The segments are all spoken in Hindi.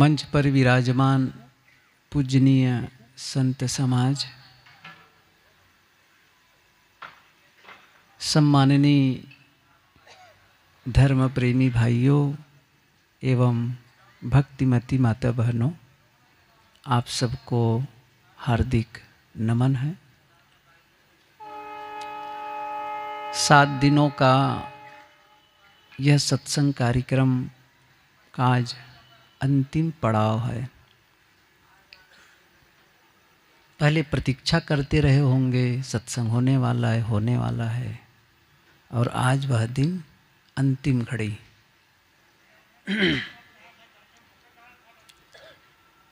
मंच पर विराजमान पूजनीय संत समाज सम्माननीय धर्म प्रेमी भाइयों एवं भक्तिमती माता बहनों आप सबको हार्दिक नमन है सात दिनों का यह सत्संग कार्यक्रम का आज अंतिम पड़ाव है पहले प्रतीक्षा करते रहे होंगे सत्संग होने वाला है होने वाला है और आज वह दिन अंतिम घड़ी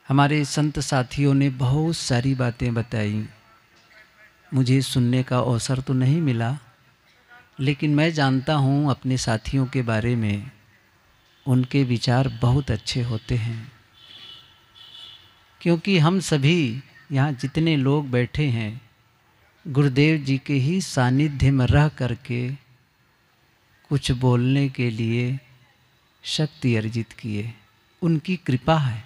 हमारे संत साथियों ने बहुत सारी बातें बताई मुझे सुनने का अवसर तो नहीं मिला लेकिन मैं जानता हूँ अपने साथियों के बारे में उनके विचार बहुत अच्छे होते हैं क्योंकि हम सभी यहाँ जितने लोग बैठे हैं गुरुदेव जी के ही सानिध्य में रह करके कुछ बोलने के लिए शक्ति अर्जित किए उनकी कृपा है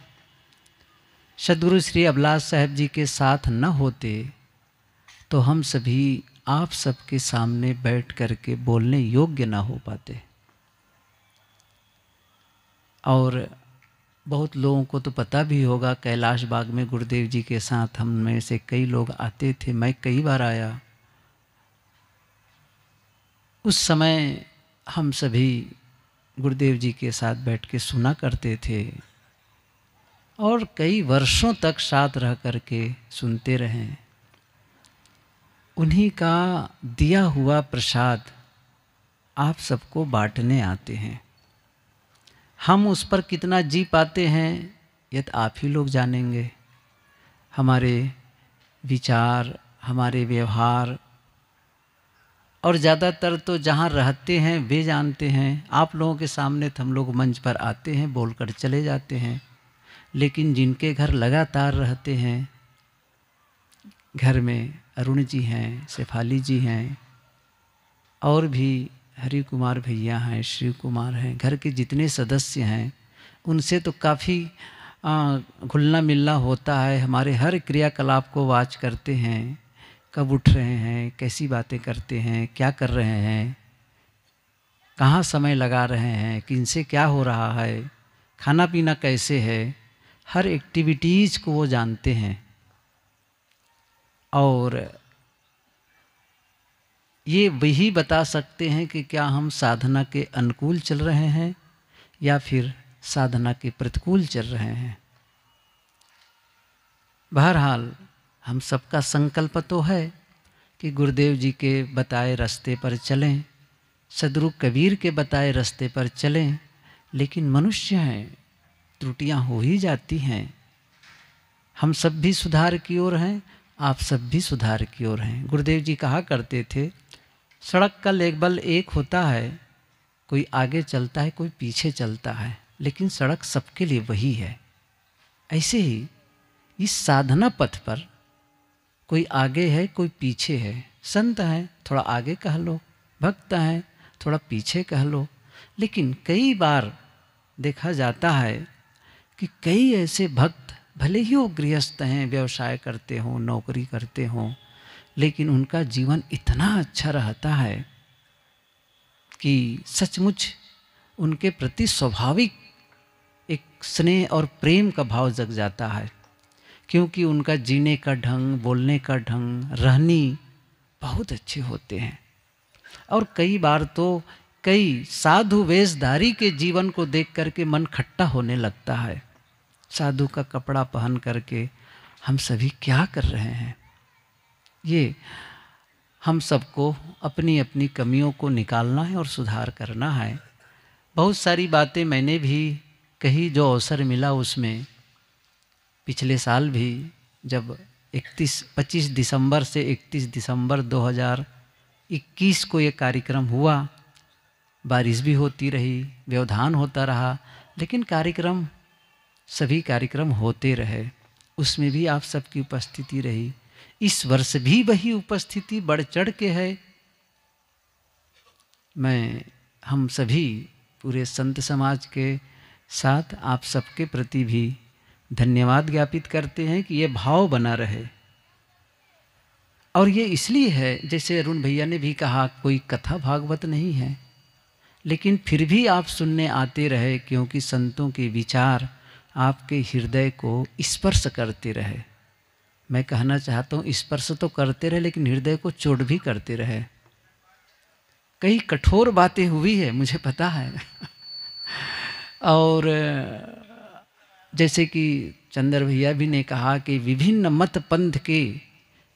सदगुरु श्री अबलास साहब जी के साथ न होते तो हम सभी आप सबके सामने बैठ करके बोलने योग्य ना हो पाते और बहुत लोगों को तो पता भी होगा कैलाश बाग में गुरुदेव जी के साथ हम में से कई लोग आते थे मैं कई बार आया उस समय हम सभी गुरुदेव जी के साथ बैठ के सुना करते थे और कई वर्षों तक साथ रह कर के सुनते रहे उन्हीं का दिया हुआ प्रसाद आप सबको बांटने आते हैं हम उस पर कितना जी पाते हैं ये तो आप ही लोग जानेंगे हमारे विचार हमारे व्यवहार और ज़्यादातर तो जहाँ रहते हैं वे जानते हैं आप लोगों के सामने तो हम लोग मंच पर आते हैं बोलकर चले जाते हैं लेकिन जिनके घर लगातार रहते हैं घर में अरुण जी हैं शेफाली जी हैं और भी हरि कुमार भैया हैं शिव कुमार हैं घर के जितने सदस्य हैं उनसे तो काफ़ी घुलना मिलना होता है हमारे हर क्रियाकलाप को वाच करते हैं कब उठ रहे हैं कैसी बातें करते हैं क्या कर रहे हैं कहाँ समय लगा रहे हैं किन से क्या हो रहा है खाना पीना कैसे है हर एक्टिविटीज़ को वो जानते हैं और ये वही बता सकते हैं कि क्या हम साधना के अनुकूल चल रहे हैं या फिर साधना के प्रतिकूल चल रहे हैं बहरहाल हम सबका संकल्प तो है कि गुरुदेव जी के बताए रास्ते पर चलें सदरु कबीर के बताए रास्ते पर चलें लेकिन मनुष्य हैं त्रुटियां हो ही जाती हैं हम सब भी सुधार की ओर हैं आप सब भी सुधार की ओर हैं गुरुदेव जी कहा करते थे सड़क का लेबल एक होता है कोई आगे चलता है कोई पीछे चलता है लेकिन सड़क सबके लिए वही है ऐसे ही इस साधना पथ पर कोई आगे है कोई पीछे है संत हैं थोड़ा आगे कह लो भक्त हैं थोड़ा पीछे कह लो लेकिन कई बार देखा जाता है कि कई ऐसे भक्त भले ही वो गृहस्थ हैं व्यवसाय करते हों नौकरी करते हों लेकिन उनका जीवन इतना अच्छा रहता है कि सचमुच उनके प्रति स्वाभाविक एक स्नेह और प्रेम का भाव जग जाता है क्योंकि उनका जीने का ढंग बोलने का ढंग रहनी बहुत अच्छे होते हैं और कई बार तो कई साधु वेशधारी के जीवन को देख करके मन खट्टा होने लगता है साधु का कपड़ा पहन करके हम सभी क्या कर रहे हैं ये हम सबको अपनी अपनी कमियों को निकालना है और सुधार करना है बहुत सारी बातें मैंने भी कही जो अवसर मिला उसमें पिछले साल भी जब 31 25 दिसंबर से 31 दिसंबर 2021 को ये कार्यक्रम हुआ बारिश भी होती रही व्यवधान होता रहा लेकिन कार्यक्रम सभी कार्यक्रम होते रहे उसमें भी आप सबकी उपस्थिति रही इस वर्ष भी वही उपस्थिति बढ़ चढ़ के है मैं हम सभी पूरे संत समाज के साथ आप सबके प्रति भी धन्यवाद ज्ञापित करते हैं कि ये भाव बना रहे और ये इसलिए है जैसे अरुण भैया ने भी कहा कोई कथा भागवत नहीं है लेकिन फिर भी आप सुनने आते रहे क्योंकि संतों के विचार आपके हृदय को स्पर्श करते रहे मैं कहना चाहता हूँ स्पर्श तो करते रहे लेकिन हृदय को चोट भी करते रहे कई कठोर बातें हुई है मुझे पता है और जैसे कि चंद्र भैया भी ने कहा कि विभिन्न मत पंथ के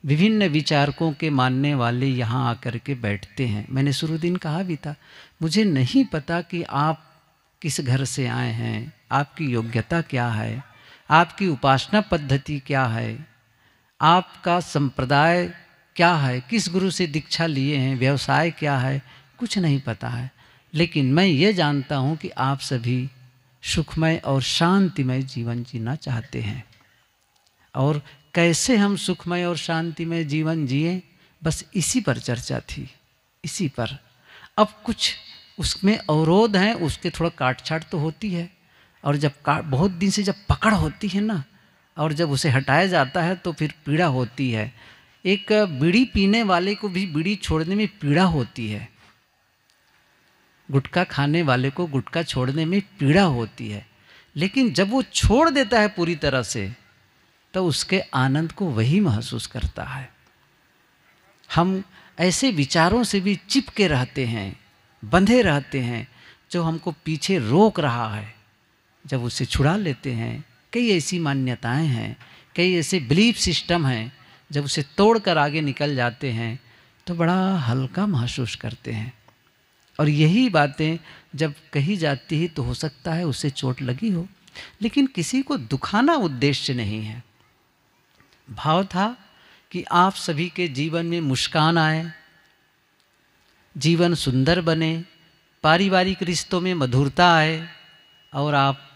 विभिन्न विचारकों के मानने वाले यहाँ आकर के बैठते हैं मैंने शुरू दिन कहा भी था मुझे नहीं पता कि आप किस घर से आए हैं आपकी योग्यता क्या है आपकी उपासना पद्धति क्या है आपका संप्रदाय क्या है किस गुरु से दीक्षा लिए हैं व्यवसाय क्या है कुछ नहीं पता है लेकिन मैं ये जानता हूँ कि आप सभी सुखमय और शांतिमय जीवन जीना चाहते हैं और कैसे हम सुखमय और शांतिमय जीवन जिए बस इसी पर चर्चा थी इसी पर अब कुछ उसमें अवरोध हैं उसके थोड़ा काट छाट तो होती है और जब काट बहुत दिन से जब पकड़ होती है ना और जब उसे हटाया जाता है तो फिर पीड़ा होती है एक बीड़ी पीने वाले को भी बीड़ी छोड़ने में पीड़ा होती है गुटखा खाने वाले को गुटखा छोड़ने में पीड़ा होती है लेकिन जब वो छोड़ देता है पूरी तरह से तो उसके आनंद को वही महसूस करता है हम ऐसे विचारों से भी चिपके रहते हैं बंधे रहते हैं जो हमको पीछे रोक रहा है जब उसे छुड़ा लेते हैं कई ऐसी मान्यताएं हैं कई ऐसे बिलीफ सिस्टम हैं जब उसे तोड़ कर आगे निकल जाते हैं तो बड़ा हल्का महसूस करते हैं और यही बातें जब कही जाती है तो हो सकता है उसे चोट लगी हो लेकिन किसी को दुखाना उद्देश्य नहीं है भाव था कि आप सभी के जीवन में मुस्कान आए जीवन सुंदर बने पारिवारिक रिश्तों में मधुरता आए और आप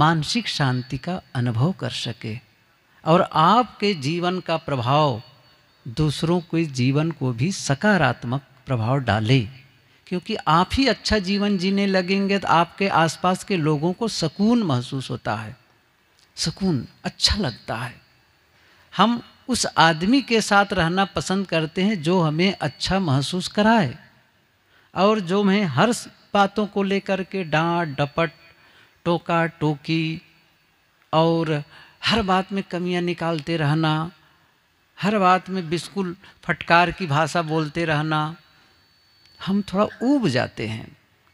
मानसिक शांति का अनुभव कर सके और आपके जीवन का प्रभाव दूसरों के जीवन को भी सकारात्मक प्रभाव डाले क्योंकि आप ही अच्छा जीवन जीने लगेंगे तो आपके आसपास के लोगों को सुकून महसूस होता है सुकून अच्छा लगता है हम उस आदमी के साथ रहना पसंद करते हैं जो हमें अच्छा महसूस कराए और जो हमें हर बातों को लेकर के डांट डपट टोका टोकी और हर बात में कमियां निकालते रहना हर बात में बिल्कुल फटकार की भाषा बोलते रहना हम थोड़ा ऊब जाते हैं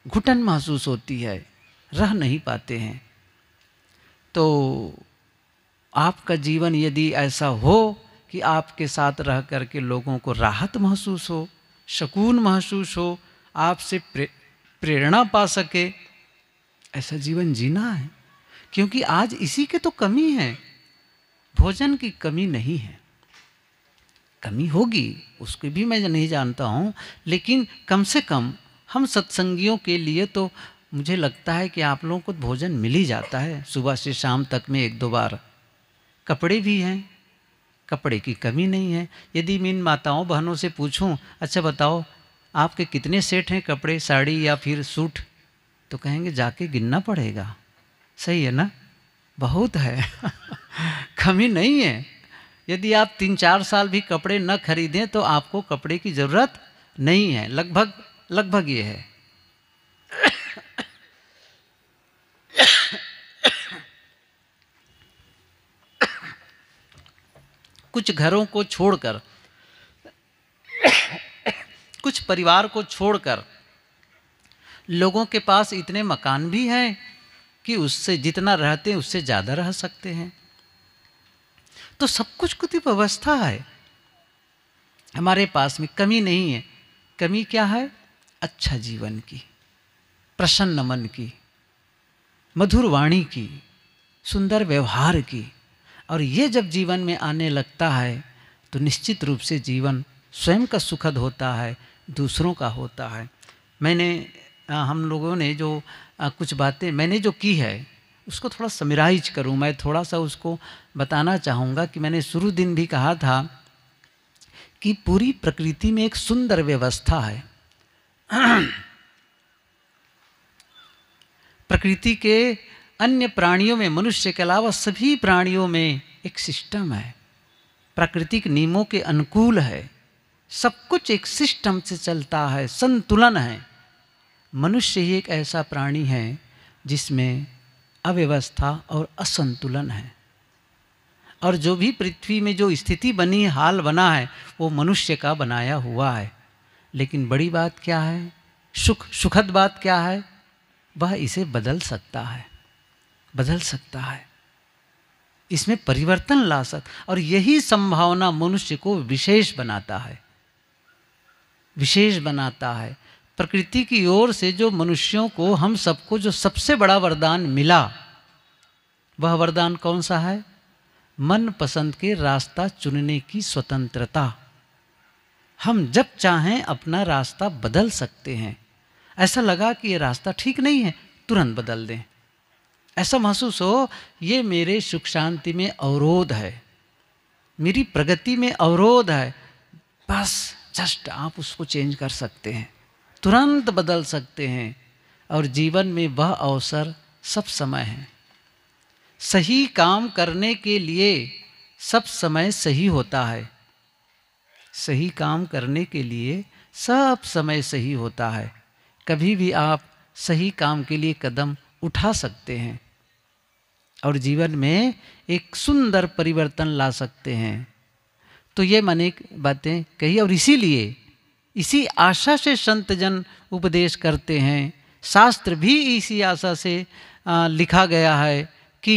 घुटन महसूस होती है रह नहीं पाते हैं तो आपका जीवन यदि ऐसा हो कि आपके साथ रह कर के लोगों को राहत महसूस हो शकून महसूस हो आपसे प्रे, प्रेरणा पा सके ऐसा जीवन जीना है क्योंकि आज इसी के तो कमी है भोजन की कमी नहीं है कमी होगी उसकी भी मैं नहीं जानता हूँ लेकिन कम से कम हम सत्संगियों के लिए तो मुझे लगता है कि आप लोगों को भोजन मिल ही जाता है सुबह से शाम तक में एक दो बार कपड़े भी हैं कपड़े की कमी नहीं है यदि मैं इन माताओं बहनों से पूछूं अच्छा बताओ आपके कितने सेट हैं कपड़े साड़ी या फिर सूट तो कहेंगे जाके गिनना पड़ेगा सही है ना बहुत है कमी नहीं है यदि आप तीन चार साल भी कपड़े न खरीदें तो आपको कपड़े की ज़रूरत नहीं है लगभग लगभग ये है कुछ घरों को छोड़कर कुछ परिवार को छोड़कर लोगों के पास इतने मकान भी हैं कि उससे जितना रहते हैं उससे ज़्यादा रह सकते हैं तो सब कुछ कुछ व्यवस्था है हमारे पास में कमी नहीं है कमी क्या है अच्छा जीवन की प्रसन्न मन की मधुर वाणी की सुंदर व्यवहार की और ये जब जीवन में आने लगता है तो निश्चित रूप से जीवन स्वयं का सुखद होता है दूसरों का होता है मैंने हम लोगों ने जो कुछ बातें मैंने जो की है उसको थोड़ा समराइज करूं मैं थोड़ा सा उसको बताना चाहूँगा कि मैंने शुरू दिन भी कहा था कि पूरी प्रकृति में एक सुंदर व्यवस्था है प्रकृति के अन्य प्राणियों में मनुष्य के अलावा सभी प्राणियों में एक सिस्टम है प्राकृतिक नियमों के अनुकूल है सब कुछ एक सिस्टम से चलता है संतुलन है मनुष्य ही एक ऐसा प्राणी है जिसमें अव्यवस्था और असंतुलन है और जो भी पृथ्वी में जो स्थिति बनी हाल बना है वो मनुष्य का बनाया हुआ है लेकिन बड़ी बात क्या है सुख सुखद बात क्या है वह इसे बदल सकता है बदल सकता है इसमें परिवर्तन ला सक और यही संभावना मनुष्य को विशेष बनाता है विशेष बनाता है प्रकृति की ओर से जो मनुष्यों को हम सबको जो सबसे बड़ा वरदान मिला वह वरदान कौन सा है मन पसंद के रास्ता चुनने की स्वतंत्रता हम जब चाहें अपना रास्ता बदल सकते हैं ऐसा लगा कि ये रास्ता ठीक नहीं है तुरंत बदल दें ऐसा महसूस हो ये मेरे सुख शांति में अवरोध है मेरी प्रगति में अवरोध है बस जस्ट आप उसको चेंज कर सकते हैं तुरंत बदल सकते हैं और जीवन में वह अवसर सब समय है सही काम करने के लिए सब समय सही होता है सही काम करने के लिए सब समय सही होता है कभी भी आप सही काम के लिए कदम उठा सकते हैं और जीवन में एक सुंदर परिवर्तन ला सकते हैं तो ये मैंने बातें कही और इसीलिए इसी आशा से संतजन उपदेश करते हैं शास्त्र भी इसी आशा से लिखा गया है कि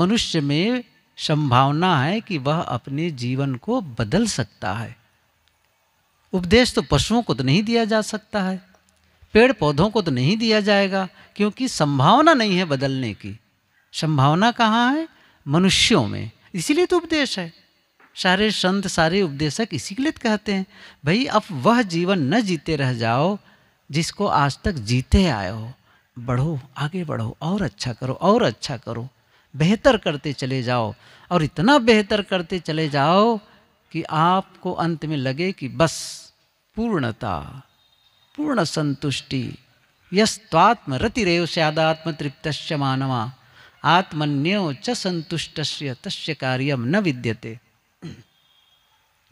मनुष्य में संभावना है कि वह अपने जीवन को बदल सकता है उपदेश तो पशुओं को तो नहीं दिया जा सकता है पेड़ पौधों को तो नहीं दिया जाएगा क्योंकि संभावना नहीं है बदलने की संभावना कहाँ है मनुष्यों में इसीलिए तो उपदेश है सारे संत सारे उपदेशक इसी के लिए तो कहते हैं भाई आप वह जीवन न जीते रह जाओ जिसको आज तक जीते आए हो बढ़ो आगे बढ़ो और अच्छा करो और अच्छा करो बेहतर करते चले जाओ और इतना बेहतर करते चले जाओ कि आपको अंत में लगे कि बस पूर्णता पूर्ण संतुष्टि यस्वात्म रतिरेव स्यादात्म तृप्त मानवा आत्मन्यो च संतुष्ट तस् कार्यम न विद्यते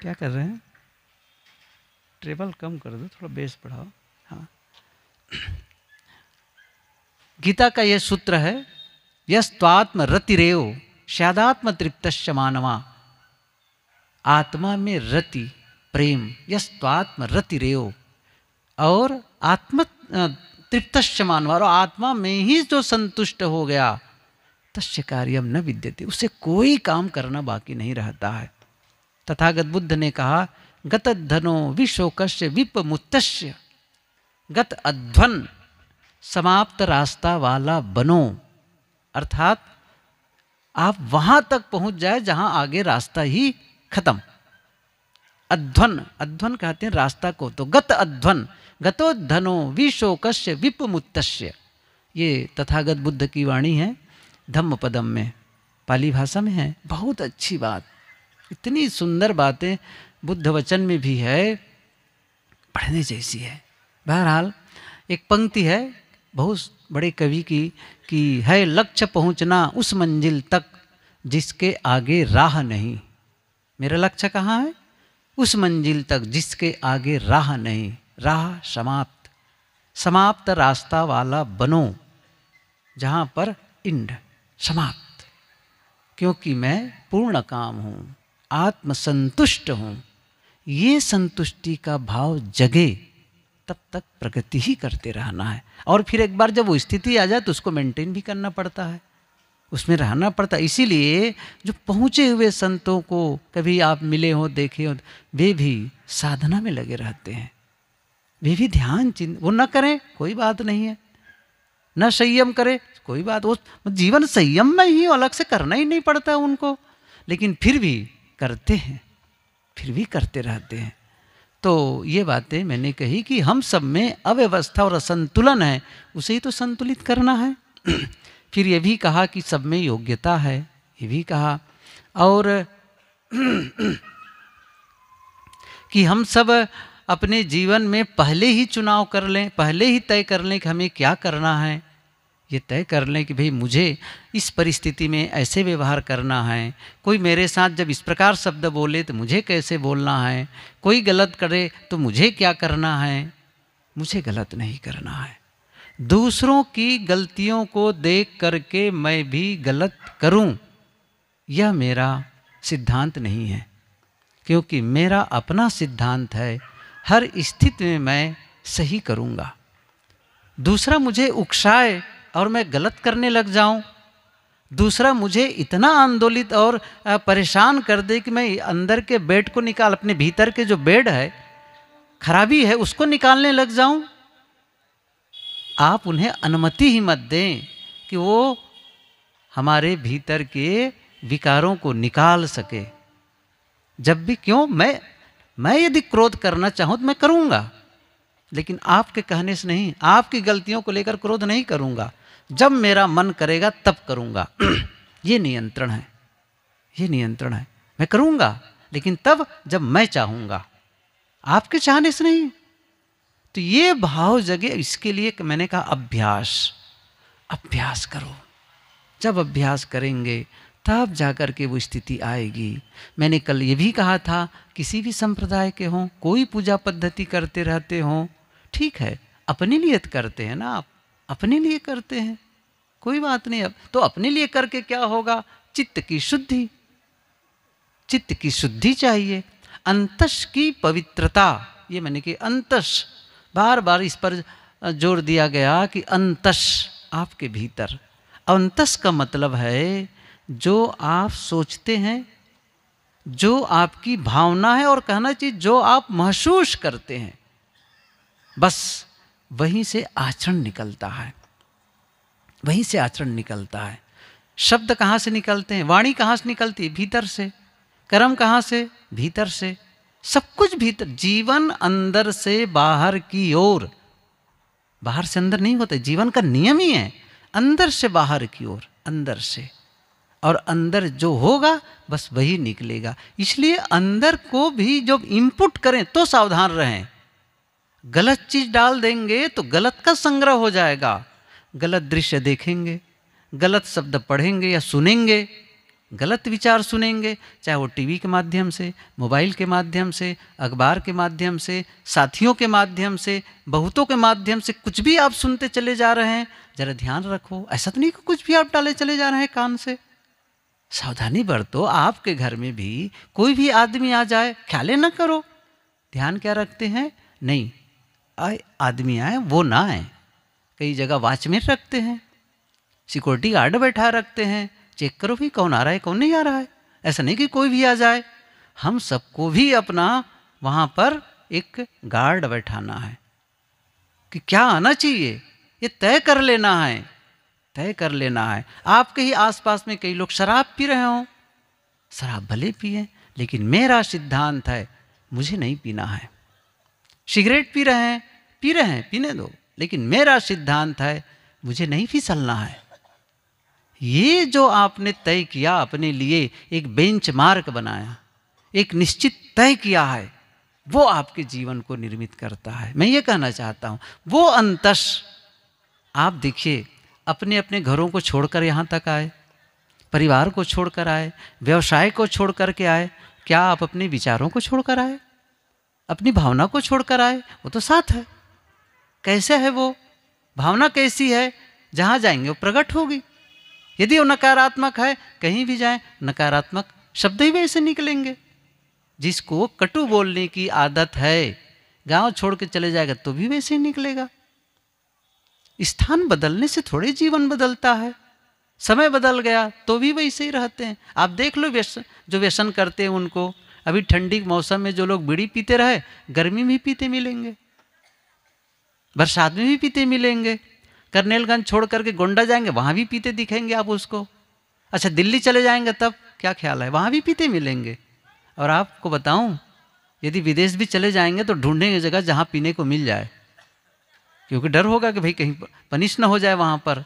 क्या कर रहे हैं ट्रेबल कम कर दो थोड़ा बेस बढ़ाओ हाँ गीता का यह सूत्र है यस्वात्म रतिरेव शादात्म तृप्त मानवा आत्मा में रति प्रेम यस्वात्म रतिरेव और आत्म तृप्त मानवा और आत्मा में ही जो संतुष्ट हो गया तस्य कार्यम न विद्यते उसे कोई काम करना बाकी नहीं रहता है तथागत बुद्ध ने कहा गत धनो विशोकश्य विप मुत्तस्य गत अध्वन समाप्त रास्ता वाला बनो अर्थात आप वहाँ तक पहुंच जाए जहाँ आगे रास्ता ही खत्म अध्वन अध्वन कहते हैं रास्ता को तो गत अध्वन गतो धनो विप विपमुत्तस्य ये तथागत बुद्ध की वाणी है धम्म पदम में पाली भाषा में है बहुत अच्छी बात इतनी सुंदर बातें बुद्ध वचन में भी है पढ़ने जैसी है बहरहाल एक पंक्ति है बहुत बड़े कवि की कि है लक्ष्य पहुंचना उस मंजिल तक जिसके आगे राह नहीं मेरा लक्ष्य कहाँ है उस मंजिल तक जिसके आगे राह नहीं राह समाप्त समाप्त रास्ता वाला बनो जहाँ पर इंड समाप्त क्योंकि मैं पूर्ण काम हूँ आत्मसंतुष्ट हों ये संतुष्टि का भाव जगे तब तक प्रगति ही करते रहना है और फिर एक बार जब वो स्थिति आ जाए तो उसको मेंटेन भी करना पड़ता है उसमें रहना पड़ता है इसीलिए जो पहुँचे हुए संतों को कभी आप मिले हों देखे हो वे भी साधना में लगे रहते हैं वे भी ध्यान चिन्ह वो न करें कोई बात नहीं है न संयम करें कोई बात वो जीवन संयम में ही अलग से करना ही नहीं पड़ता उनको लेकिन फिर भी करते हैं फिर भी करते रहते हैं तो ये बातें मैंने कही कि हम सब में अव्यवस्था और असंतुलन है उसे ही तो संतुलित करना है फिर ये भी कहा कि सब में योग्यता है ये भी कहा और कि हम सब अपने जीवन में पहले ही चुनाव कर लें पहले ही तय कर लें कि हमें क्या करना है ये तय कर लें कि भाई मुझे इस परिस्थिति में ऐसे व्यवहार करना है कोई मेरे साथ जब इस प्रकार शब्द बोले तो मुझे कैसे बोलना है कोई गलत करे तो मुझे क्या करना है मुझे गलत नहीं करना है दूसरों की गलतियों को देख करके मैं भी गलत करूं यह मेरा सिद्धांत नहीं है क्योंकि मेरा अपना सिद्धांत है हर स्थिति में मैं सही करूंगा दूसरा मुझे उकसाए और मैं गलत करने लग जाऊं दूसरा मुझे इतना आंदोलित और परेशान कर दे कि मैं अंदर के बेड को निकाल अपने भीतर के जो बेड है खराबी है उसको निकालने लग जाऊं आप उन्हें अनुमति ही मत दें कि वो हमारे भीतर के विकारों को निकाल सके जब भी क्यों मैं मैं यदि क्रोध करना चाहूँ तो मैं करूँगा लेकिन आपके कहने से नहीं आपकी गलतियों को लेकर क्रोध नहीं करूंगा जब मेरा मन करेगा तब करूंगा ये नियंत्रण है ये नियंत्रण है मैं करूंगा लेकिन तब जब मैं चाहूंगा आपके चाहने से नहीं तो ये भाव जगे इसके लिए मैंने कहा अभ्यास अभ्यास करो जब अभ्यास करेंगे तब जाकर के वो स्थिति आएगी मैंने कल ये भी कहा था किसी भी संप्रदाय के हों कोई पूजा पद्धति करते रहते हों ठीक है अपनी नियत करते हैं ना आप अपने लिए करते हैं कोई बात नहीं अब तो अपने लिए करके क्या होगा चित्त की शुद्धि चित्त की शुद्धि चाहिए अंतश की पवित्रता ये मैंने कि अंतश बार बार इस पर जोर दिया गया कि अंतश आपके भीतर अंतस का मतलब है जो आप सोचते हैं जो आपकी भावना है और कहना चाहिए जो आप महसूस करते हैं बस वहीं से आचरण निकलता है वहीं से आचरण निकलता है शब्द कहाँ से निकलते हैं वाणी कहाँ से निकलती है भीतर से कर्म कहाँ से भीतर से सब कुछ भीतर जीवन अंदर से बाहर की ओर बाहर से अंदर नहीं होता जीवन का नियम ही है अंदर से बाहर की ओर अंदर से और अंदर जो होगा बस वही निकलेगा इसलिए अंदर को भी जब इनपुट करें तो सावधान रहें गलत चीज डाल देंगे तो गलत का संग्रह हो जाएगा गलत दृश्य देखेंगे गलत शब्द पढ़ेंगे या सुनेंगे गलत विचार सुनेंगे चाहे वो टीवी के माध्यम से मोबाइल के माध्यम से अखबार के माध्यम से साथियों के माध्यम से बहुतों के माध्यम से कुछ भी आप सुनते चले जा रहे हैं ज़रा ध्यान रखो ऐसा तो नहीं कि कुछ भी आप डाले चले जा रहे हैं कान से सावधानी बरतो आपके घर में भी कोई भी आदमी आ जाए ख्याले ना करो ध्यान क्या रखते हैं नहीं आए आदमी आए वो ना आए कई जगह वाचमैन रखते हैं सिक्योरिटी गार्ड बैठा रखते हैं चेक करो भी कौन आ रहा है कौन नहीं आ रहा है ऐसा नहीं कि कोई भी आ जाए हम सबको भी अपना वहाँ पर एक गार्ड बैठाना है कि क्या आना चाहिए ये तय कर लेना है तय कर लेना है आपके ही आसपास में कई लोग शराब पी रहे हों शराब भले पिए लेकिन मेरा सिद्धांत है मुझे नहीं पीना है सिगरेट पी रहे हैं पी रहे हैं पीने दो लेकिन मेरा सिद्धांत है मुझे नहीं फिसलना है ये जो आपने तय किया अपने लिए एक बेंचमार्क बनाया एक निश्चित तय किया है वो आपके जीवन को निर्मित करता है मैं ये कहना चाहता हूँ वो अंतस आप देखिए अपने अपने घरों को छोड़कर यहाँ तक आए परिवार को छोड़कर आए व्यवसाय को छोड़ करके के आए क्या आप अपने विचारों को छोड़कर आए अपनी भावना को छोड़कर आए वो तो साथ है कैसे है वो भावना कैसी है जहाँ जाएंगे वो प्रकट होगी यदि वो नकारात्मक है कहीं भी जाए नकारात्मक शब्द ही वैसे निकलेंगे जिसको कटु बोलने की आदत है गांव छोड़ के चले जाएगा तो भी वैसे ही निकलेगा स्थान बदलने से थोड़े जीवन बदलता है समय बदल गया तो भी वैसे ही रहते हैं आप देख लो व्यसन जो व्यसन करते हैं उनको अभी ठंडी के मौसम में जो लोग बीड़ी पीते रहे गर्मी में पीते मिलेंगे बरसात में भी पीते मिलेंगे करनेलगंज छोड़ करके गोंडा जाएंगे वहाँ भी पीते दिखेंगे आप उसको अच्छा दिल्ली चले जाएंगे तब क्या ख्याल है वहाँ भी पीते मिलेंगे और आपको बताऊँ यदि विदेश भी चले जाएंगे तो ढूंढेंगे जगह जहाँ पीने को मिल जाए क्योंकि डर होगा कि भाई कहीं पनिश ना हो जाए वहाँ पर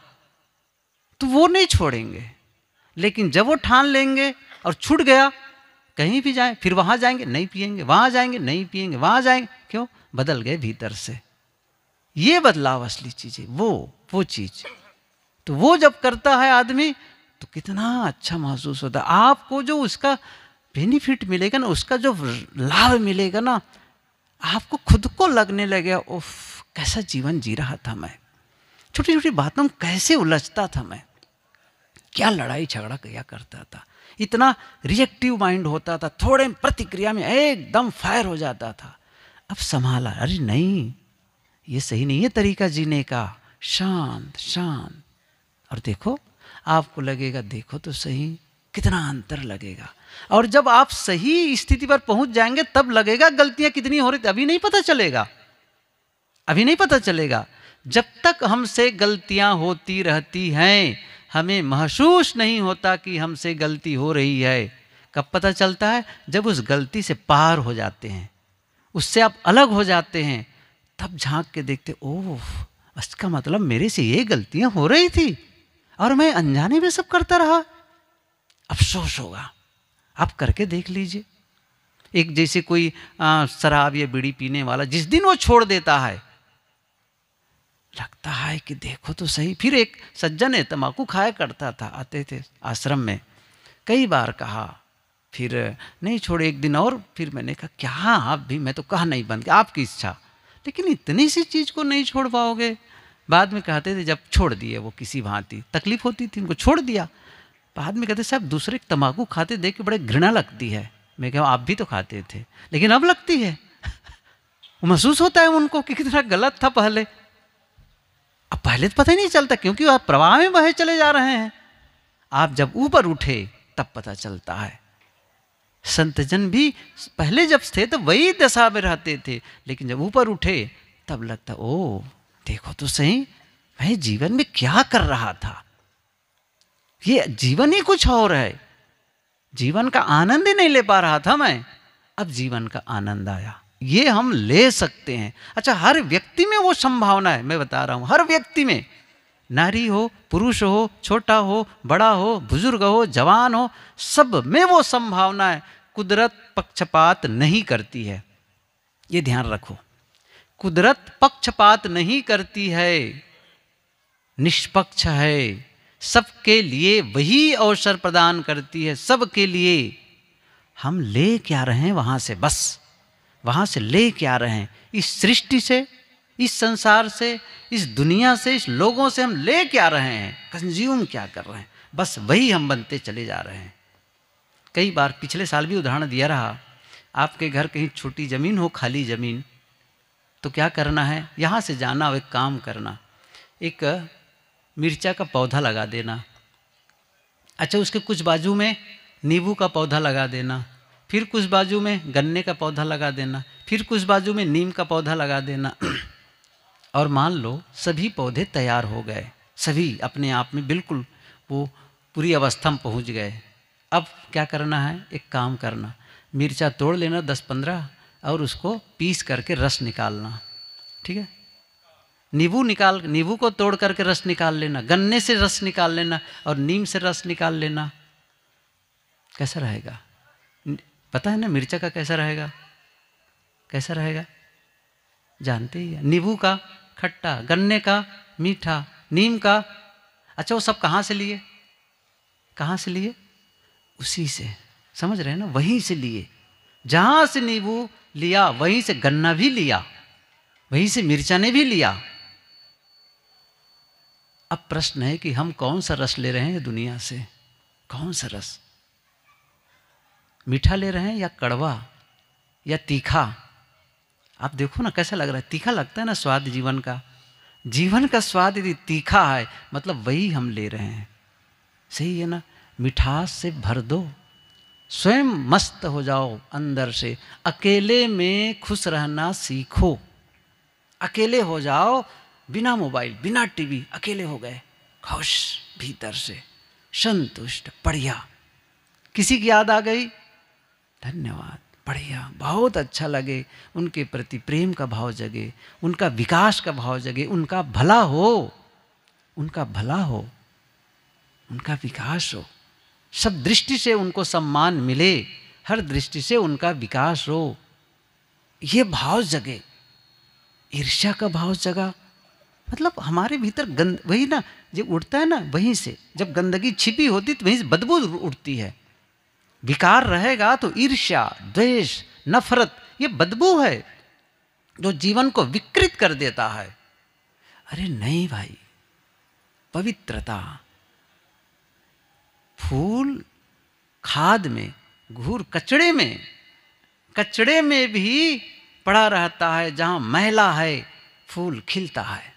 तो वो नहीं छोड़ेंगे लेकिन जब वो ठान लेंगे और छूट गया कहीं भी जाए फिर वहां जाएंगे नहीं पिएंगे वहां जाएंगे नहीं पिएंगे वहां जाएंगे क्यों बदल गए भीतर से ये बदलाव असली चीज़ है वो वो चीज़ तो वो जब करता है आदमी तो कितना अच्छा महसूस होता है आपको जो उसका बेनिफिट मिलेगा ना उसका जो लाभ मिलेगा ना आपको खुद को लगने लगेगा ओफ कैसा जीवन जी रहा था मैं छोटी छोटी बातों में कैसे उलझता था मैं क्या लड़ाई झगड़ा किया करता था इतना रिएक्टिव माइंड होता था थोड़े प्रतिक्रिया में एकदम फायर हो जाता था अब संभाला अरे नहीं ये सही नहीं है तरीका जीने का शांत शांत और देखो आपको लगेगा देखो तो सही कितना अंतर लगेगा और जब आप सही स्थिति पर पहुंच जाएंगे तब लगेगा गलतियां कितनी हो रही थी अभी नहीं पता चलेगा अभी नहीं पता चलेगा जब तक हमसे गलतियां होती रहती हैं हमें महसूस नहीं होता कि हमसे गलती हो रही है कब पता चलता है जब उस गलती से पार हो जाते हैं उससे आप अलग हो जाते हैं तब झांक के देखते ओह इसका मतलब मेरे से ये गलतियां हो रही थी और मैं अनजाने में सब करता रहा अफसोस होगा आप करके देख लीजिए एक जैसे कोई शराब या बीड़ी पीने वाला जिस दिन वो छोड़ देता है लगता है कि देखो तो सही फिर एक सज्जन है तम्बाकू खाया करता था आते थे आश्रम में कई बार कहा फिर नहीं छोड़े एक दिन और फिर मैंने कहा क्या आप भी मैं तो कहा नहीं बंद आपकी इच्छा लेकिन इतनी सी चीज़ को नहीं छोड़ पाओगे बाद में कहते थे जब छोड़ दिए वो किसी भांति तकलीफ होती थी उनको छोड़ दिया बाद में कहते साहब दूसरे तम्बाकू खाते देख के बड़े घृणा लगती है मैं कहूँ आप भी तो खाते थे लेकिन अब लगती है महसूस होता है उनको कि कितना गलत था पहले अब पहले तो पता ही नहीं चलता क्योंकि आप प्रवाह में बहे चले जा रहे हैं आप जब ऊपर उठे तब पता चलता है संत जन भी पहले जब थे तो वही दशा में रहते थे लेकिन जब ऊपर उठे तब लगता ओ देखो तो सही मैं जीवन में क्या कर रहा था ये जीवन ही कुछ और है जीवन का आनंद ही नहीं ले पा रहा था मैं अब जीवन का आनंद आया ये हम ले सकते हैं अच्छा हर व्यक्ति में वो संभावना है मैं बता रहा हूँ हर व्यक्ति में नारी हो पुरुष हो छोटा हो बड़ा हो बुजुर्ग हो जवान हो सब में वो संभावना है कुदरत पक्षपात नहीं करती है ये ध्यान रखो कुदरत पक्षपात नहीं करती है निष्पक्ष है सबके लिए वही अवसर प्रदान करती है सबके लिए हम ले क्या रहे हैं से बस वहाँ से ले के आ रहे हैं इस सृष्टि से इस संसार से इस दुनिया से इस लोगों से हम ले के आ रहे हैं कंज्यूम क्या कर रहे हैं बस वही हम बनते चले जा रहे हैं कई बार पिछले साल भी उदाहरण दिया रहा आपके घर कहीं छोटी ज़मीन हो खाली ज़मीन तो क्या करना है यहाँ से जाना और एक काम करना एक मिर्चा का पौधा लगा देना अच्छा उसके कुछ बाजू में नींबू का पौधा लगा देना फिर कुछ बाजू में गन्ने का पौधा लगा देना फिर कुछ बाजू में नीम का पौधा लगा देना और मान लो सभी पौधे तैयार हो गए सभी अपने आप में बिल्कुल वो पूरी अवस्था में पहुँच गए अब क्या करना है एक काम करना मिर्चा तोड़ लेना दस पंद्रह और उसको पीस करके रस निकालना ठीक है नींबू निकाल नींबू को तोड़ करके रस निकाल लेना गन्ने से रस निकाल लेना और नीम से रस निकाल लेना कैसा रहेगा पता है ना मिर्चा का कैसा रहेगा कैसा रहेगा जानते ही नींबू का खट्टा गन्ने का मीठा नीम का अच्छा वो सब कहाँ से लिए कहाँ से लिए उसी से समझ रहे हैं ना वहीं से लिए जहाँ से नींबू लिया वहीं से गन्ना भी लिया वहीं से मिर्चा ने भी लिया अब प्रश्न है कि हम कौन सा रस ले रहे हैं दुनिया से कौन सा रस मीठा ले रहे हैं या कड़वा या तीखा आप देखो ना कैसा लग रहा है तीखा लगता है ना स्वाद जीवन का जीवन का स्वाद यदि तीखा है मतलब वही हम ले रहे हैं सही है ना मिठास से भर दो स्वयं मस्त हो जाओ अंदर से अकेले में खुश रहना सीखो अकेले हो जाओ बिना मोबाइल बिना टीवी अकेले हो गए खुश भीतर से संतुष्ट बढ़िया किसी की याद आ गई धन्यवाद बढ़िया बहुत अच्छा लगे उनके प्रति प्रेम का भाव जगे उनका विकास का भाव जगे उनका भला हो उनका भला हो उनका विकास हो सब दृष्टि से उनको सम्मान मिले हर दृष्टि से उनका विकास हो ये भाव जगे ईर्ष्या का भाव जगा मतलब हमारे भीतर गंद वही ना जो उठता है ना वहीं से जब गंदगी छिपी होती तो वहीं से बदबू उठती है विकार रहेगा तो ईर्ष्या द्वेष नफरत ये बदबू है जो जीवन को विकृत कर देता है अरे नहीं भाई पवित्रता फूल खाद में घूर कचड़े में कचड़े में भी पड़ा रहता है जहां महिला है फूल खिलता है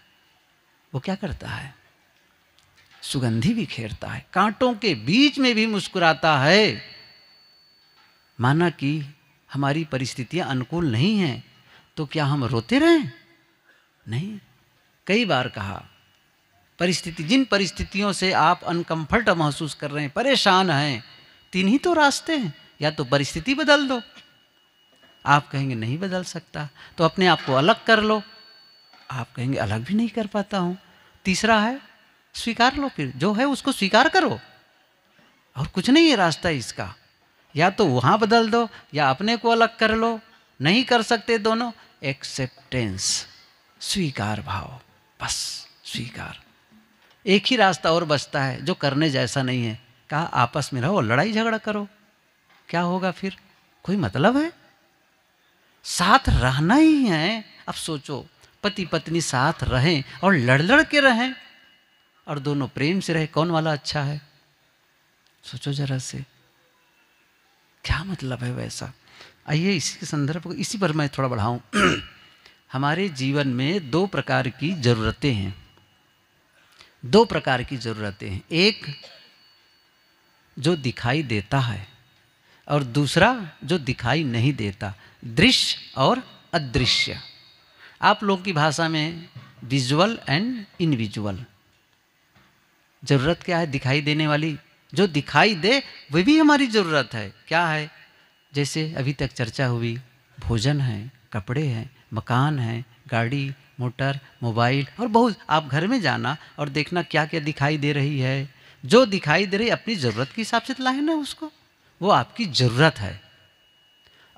वो क्या करता है सुगंधी भी खेरता है कांटों के बीच में भी मुस्कुराता है माना कि हमारी परिस्थितियां अनुकूल नहीं हैं तो क्या हम रोते रहें नहीं कई बार कहा परिस्थिति जिन परिस्थितियों से आप अनकंफर्ट महसूस कर रहे हैं परेशान हैं तीन ही तो रास्ते हैं या तो परिस्थिति बदल दो आप कहेंगे नहीं बदल सकता तो अपने आप को अलग कर लो आप कहेंगे अलग भी नहीं कर पाता हूँ तीसरा है स्वीकार लो फिर जो है उसको स्वीकार करो और कुछ नहीं है रास्ता इसका या तो वहाँ बदल दो या अपने को अलग कर लो नहीं कर सकते दोनों एक्सेप्टेंस स्वीकार भाव बस स्वीकार एक ही रास्ता और बचता है जो करने जैसा नहीं है कहा आपस में रहो लड़ाई झगड़ा करो क्या होगा फिर कोई मतलब है साथ रहना ही है अब सोचो पति पत्नी साथ रहें और लड़ लड़ के रहें और दोनों प्रेम से रहे कौन वाला अच्छा है सोचो जरा से क्या मतलब है वैसा आइए इसी के संदर्भ को इसी पर मैं थोड़ा बढ़ाऊं हमारे जीवन में दो प्रकार की ज़रूरतें हैं दो प्रकार की ज़रूरतें हैं एक जो दिखाई देता है और दूसरा जो दिखाई नहीं देता दृश्य और अदृश्य आप लोग की भाषा में विजुअल एंड इनविजुअल ज़रूरत क्या है दिखाई देने वाली जो दिखाई दे वह भी हमारी ज़रूरत है क्या है जैसे अभी तक चर्चा हुई भोजन है कपड़े हैं मकान है गाड़ी मोटर मोबाइल और बहुत आप घर में जाना और देखना क्या क्या दिखाई दे रही है जो दिखाई दे रही अपनी ज़रूरत के हिसाब से तो लाए ना उसको वो आपकी ज़रूरत है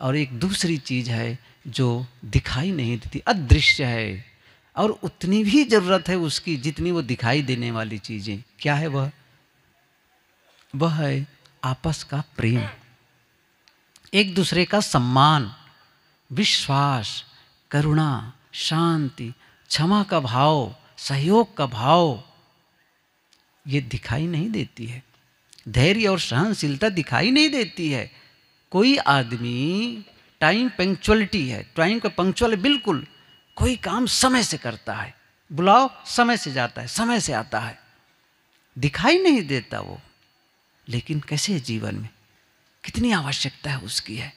और एक दूसरी चीज़ है जो दिखाई नहीं देती अदृश्य है और उतनी भी ज़रूरत है उसकी जितनी वो दिखाई देने वाली चीज़ें क्या है वह वह है आपस का प्रेम एक दूसरे का सम्मान विश्वास करुणा शांति क्षमा का भाव सहयोग का भाव ये दिखाई नहीं देती है धैर्य और सहनशीलता दिखाई नहीं देती है कोई आदमी टाइम पंक्चुअलिटी है टाइम का पंक्चुअल बिल्कुल कोई काम समय से करता है बुलाओ समय से जाता है समय से आता है दिखाई नहीं देता वो लेकिन कैसे जीवन में कितनी आवश्यकता है उसकी है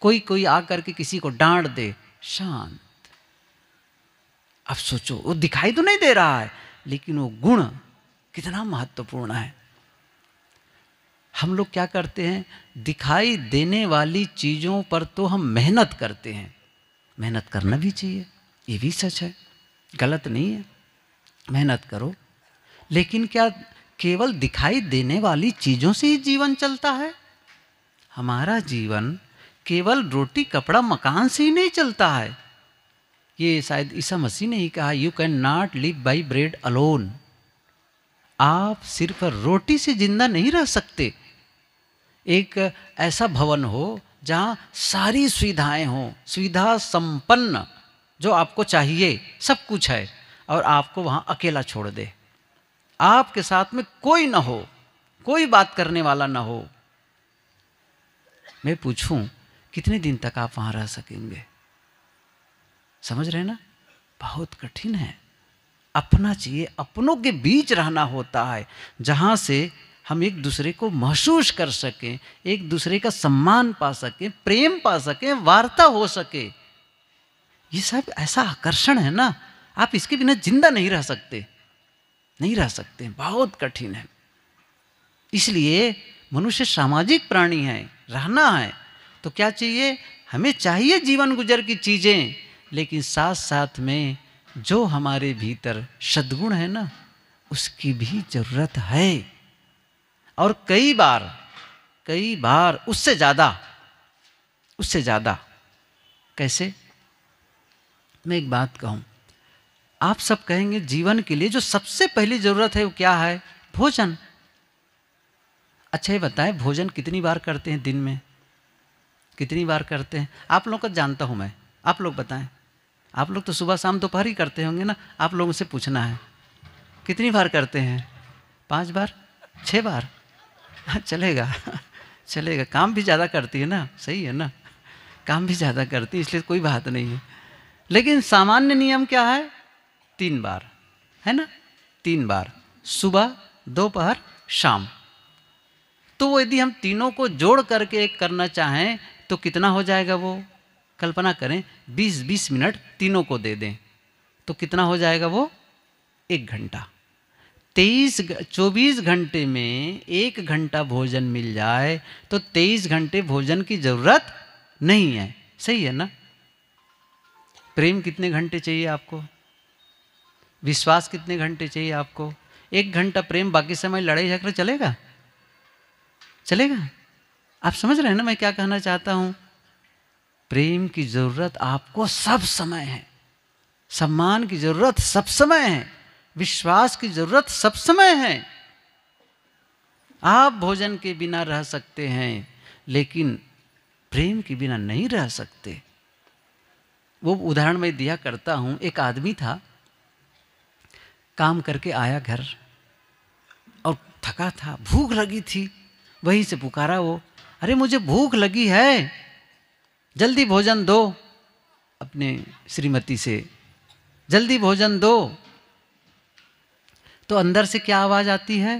कोई कोई आकर के किसी को डांट दे शांत अब सोचो वो दिखाई तो नहीं दे रहा है लेकिन वो गुण कितना महत्वपूर्ण है हम लोग क्या करते हैं दिखाई देने वाली चीज़ों पर तो हम मेहनत करते हैं मेहनत करना भी चाहिए ये भी सच है गलत नहीं है मेहनत करो लेकिन क्या केवल दिखाई देने वाली चीज़ों से ही जीवन चलता है हमारा जीवन केवल रोटी कपड़ा मकान से ही नहीं चलता है ये शायद ईसा मसीह ने ही कहा you can not live by bread alone आप सिर्फ रोटी से जिंदा नहीं रह सकते एक ऐसा भवन हो जहाँ सारी सुविधाएं हों सुविधा संपन्न जो आपको चाहिए सब कुछ है और आपको वहाँ अकेला छोड़ दे आपके साथ में कोई ना हो कोई बात करने वाला ना हो मैं पूछूं कितने दिन तक आप वहां रह सकेंगे समझ रहे ना बहुत कठिन है अपना चाहिए अपनों के बीच रहना होता है जहां से हम एक दूसरे को महसूस कर सकें एक दूसरे का सम्मान पा सकें प्रेम पा सकें वार्ता हो सके ये सब ऐसा आकर्षण है ना आप इसके बिना जिंदा नहीं रह सकते नहीं रह सकते बहुत कठिन है इसलिए मनुष्य सामाजिक प्राणी है रहना है तो क्या चाहिए हमें चाहिए जीवन गुजर की चीज़ें लेकिन साथ साथ में जो हमारे भीतर सद्गुण है ना उसकी भी जरूरत है और कई बार कई बार उससे ज़्यादा उससे ज़्यादा कैसे मैं एक बात कहूं आप सब कहेंगे जीवन के लिए जो सबसे पहली जरूरत है वो क्या है भोजन अच्छा ये बताएं भोजन कितनी बार करते हैं दिन में कितनी बार करते हैं आप लोगों को जानता हूँ मैं आप लोग बताएं आप लोग तो सुबह शाम दोपहर ही करते होंगे ना आप लोगों से पूछना है कितनी बार करते हैं पाँच बार छः बार हाँ चलेगा चलेगा काम भी ज़्यादा करती है ना सही है ना काम भी ज़्यादा करती है इसलिए कोई बात नहीं है लेकिन सामान्य नियम क्या है तीन बार है ना तीन बार सुबह दोपहर शाम तो यदि हम तीनों को जोड़ करके एक करना चाहें तो कितना हो जाएगा वो कल्पना करें 20-20 मिनट तीनों को दे दें तो कितना हो जाएगा वो एक घंटा तेईस चौबीस घंटे में एक घंटा भोजन मिल जाए तो तेईस घंटे भोजन की ज़रूरत नहीं है सही है ना प्रेम कितने घंटे चाहिए आपको विश्वास कितने घंटे चाहिए आपको एक घंटा प्रेम बाकी समय लड़ाई झगड़ा चलेगा चलेगा आप समझ रहे हैं ना मैं क्या कहना चाहता हूं प्रेम की ज़रूरत आपको सब समय है सम्मान की ज़रूरत सब समय है विश्वास की ज़रूरत सब समय है आप भोजन के बिना रह सकते हैं लेकिन प्रेम के बिना नहीं रह सकते वो उदाहरण मैं दिया करता हूं एक आदमी था काम करके आया घर और थका था भूख लगी थी वहीं से पुकारा वो अरे मुझे भूख लगी है जल्दी भोजन दो अपने श्रीमती से जल्दी भोजन दो तो अंदर से क्या आवाज़ आती है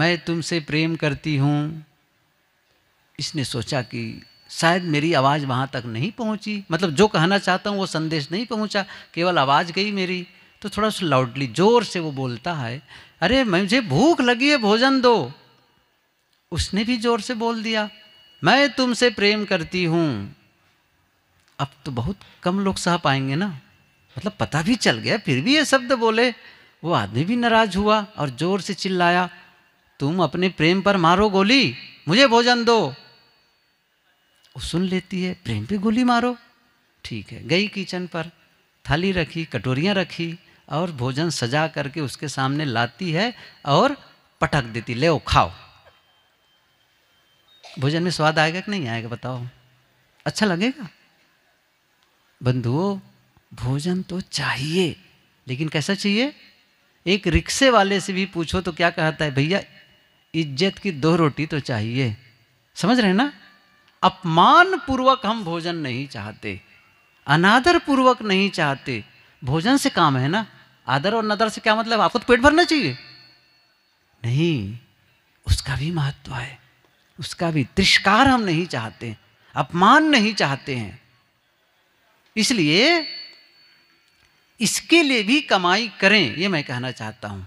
मैं तुमसे प्रेम करती हूँ इसने सोचा कि शायद मेरी आवाज़ वहाँ तक नहीं पहुँची मतलब जो कहना चाहता हूँ वो संदेश नहीं पहुँचा केवल आवाज़ गई मेरी तो थोड़ा सा लाउडली जोर से वो बोलता है अरे मुझे भूख लगी है भोजन दो उसने भी जोर से बोल दिया मैं तुमसे प्रेम करती हूँ अब तो बहुत कम लोग सह पाएंगे ना मतलब पता भी चल गया फिर भी ये शब्द बोले वो आदमी भी नाराज हुआ और जोर से चिल्लाया तुम अपने प्रेम पर मारो गोली मुझे भोजन दो वो सुन लेती है प्रेम पे गोली मारो ठीक है गई किचन पर थाली रखी कटोरियाँ रखी और भोजन सजा करके उसके सामने लाती है और पटक देती ले खाओ भोजन में स्वाद आएगा कि नहीं आएगा बताओ अच्छा लगेगा बंधुओं भोजन तो चाहिए लेकिन कैसा चाहिए एक रिक्शे वाले से भी पूछो तो क्या कहता है भैया इज्जत की दो रोटी तो चाहिए समझ रहे ना अपमान पूर्वक हम भोजन नहीं चाहते अनादर पूर्वक नहीं चाहते भोजन से काम है ना आदर और नदर से क्या मतलब आपको तो पेट भरना चाहिए नहीं उसका भी महत्व है उसका भी तिरस्कार हम नहीं चाहते अपमान नहीं चाहते हैं इसलिए इसके लिए भी कमाई करें ये मैं कहना चाहता हूं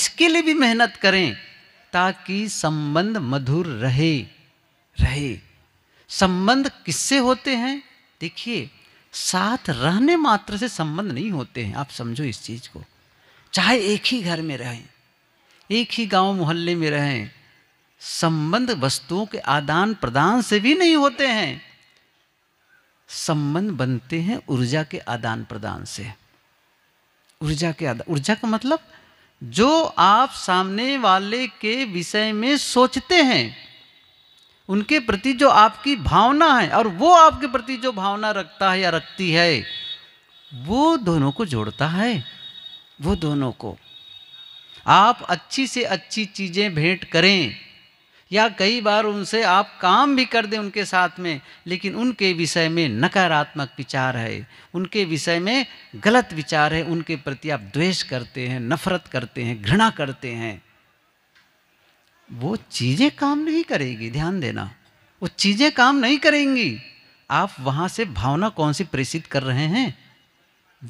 इसके लिए भी मेहनत करें ताकि संबंध मधुर रहे रहे संबंध किससे होते हैं देखिए साथ रहने मात्र से संबंध नहीं होते हैं आप समझो इस चीज़ को चाहे एक ही घर में रहें एक ही गांव मोहल्ले में रहें संबंध वस्तुओं के आदान प्रदान से भी नहीं होते हैं संबंध बनते हैं ऊर्जा के आदान प्रदान से ऊर्जा के आदान ऊर्जा का मतलब जो आप सामने वाले के विषय में सोचते हैं उनके प्रति जो आपकी भावना है और वो आपके प्रति जो भावना रखता है या रखती है वो दोनों को जोड़ता है वो दोनों को आप अच्छी से अच्छी चीज़ें भेंट करें या कई बार उनसे आप काम भी कर दें उनके साथ में लेकिन उनके विषय में नकारात्मक विचार है उनके विषय में गलत विचार है उनके प्रति आप द्वेष करते हैं नफरत करते हैं घृणा करते हैं वो चीज़ें काम नहीं करेगी ध्यान देना वो चीज़ें काम नहीं करेंगी आप वहाँ से भावना कौन सी प्रेषित कर रहे हैं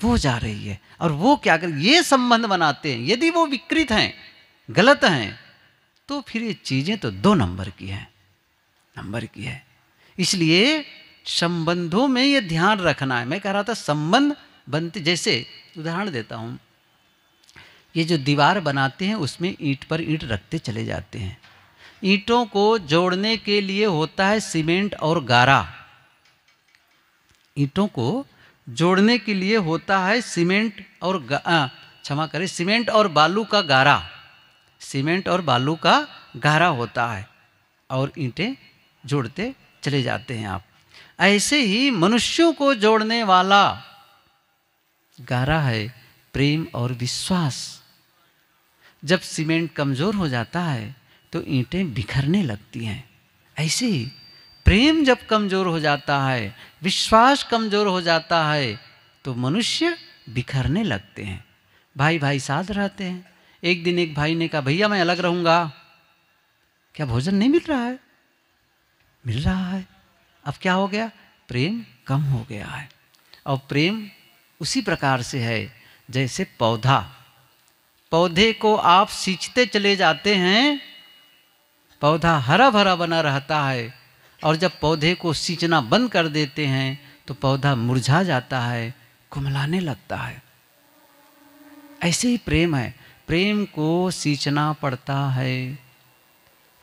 वो जा रही है और वो क्या कर ये संबंध बनाते हैं यदि वो विकृत हैं गलत हैं तो फिर ये चीज़ें तो दो नंबर की हैं नंबर की है इसलिए संबंधों में ये ध्यान रखना है मैं कह रहा था संबंध बनते जैसे उदाहरण देता हूँ ये जो दीवार बनाते हैं उसमें ईंट पर ईंट रखते चले जाते हैं ईंटों को जोड़ने के लिए होता है सीमेंट और गारा ईंटों को जोड़ने के लिए होता है सीमेंट और क्षमा करें सीमेंट और बालू का गारा सीमेंट और बालू का गारा होता है और ईंटें जोड़ते चले जाते हैं आप ऐसे ही मनुष्यों को जोड़ने वाला गारा है प्रेम और विश्वास जब सीमेंट कमज़ोर हो जाता है तो ईंटें बिखरने लगती हैं ऐसे ही प्रेम जब कमज़ोर हो जाता है विश्वास कमज़ोर हो जाता है तो मनुष्य बिखरने लगते हैं भाई भाई साथ रहते हैं एक दिन एक भाई ने कहा भैया मैं अलग रहूँगा क्या भोजन नहीं मिल रहा है मिल रहा है अब क्या हो गया प्रेम कम हो गया है और प्रेम उसी प्रकार से है जैसे पौधा पौधे को आप सींचते चले जाते हैं पौधा हरा भरा बना रहता है और जब पौधे को सींचना बंद कर देते हैं तो पौधा मुरझा जाता है कुमलाने लगता है ऐसे ही प्रेम है प्रेम को सींचना पड़ता है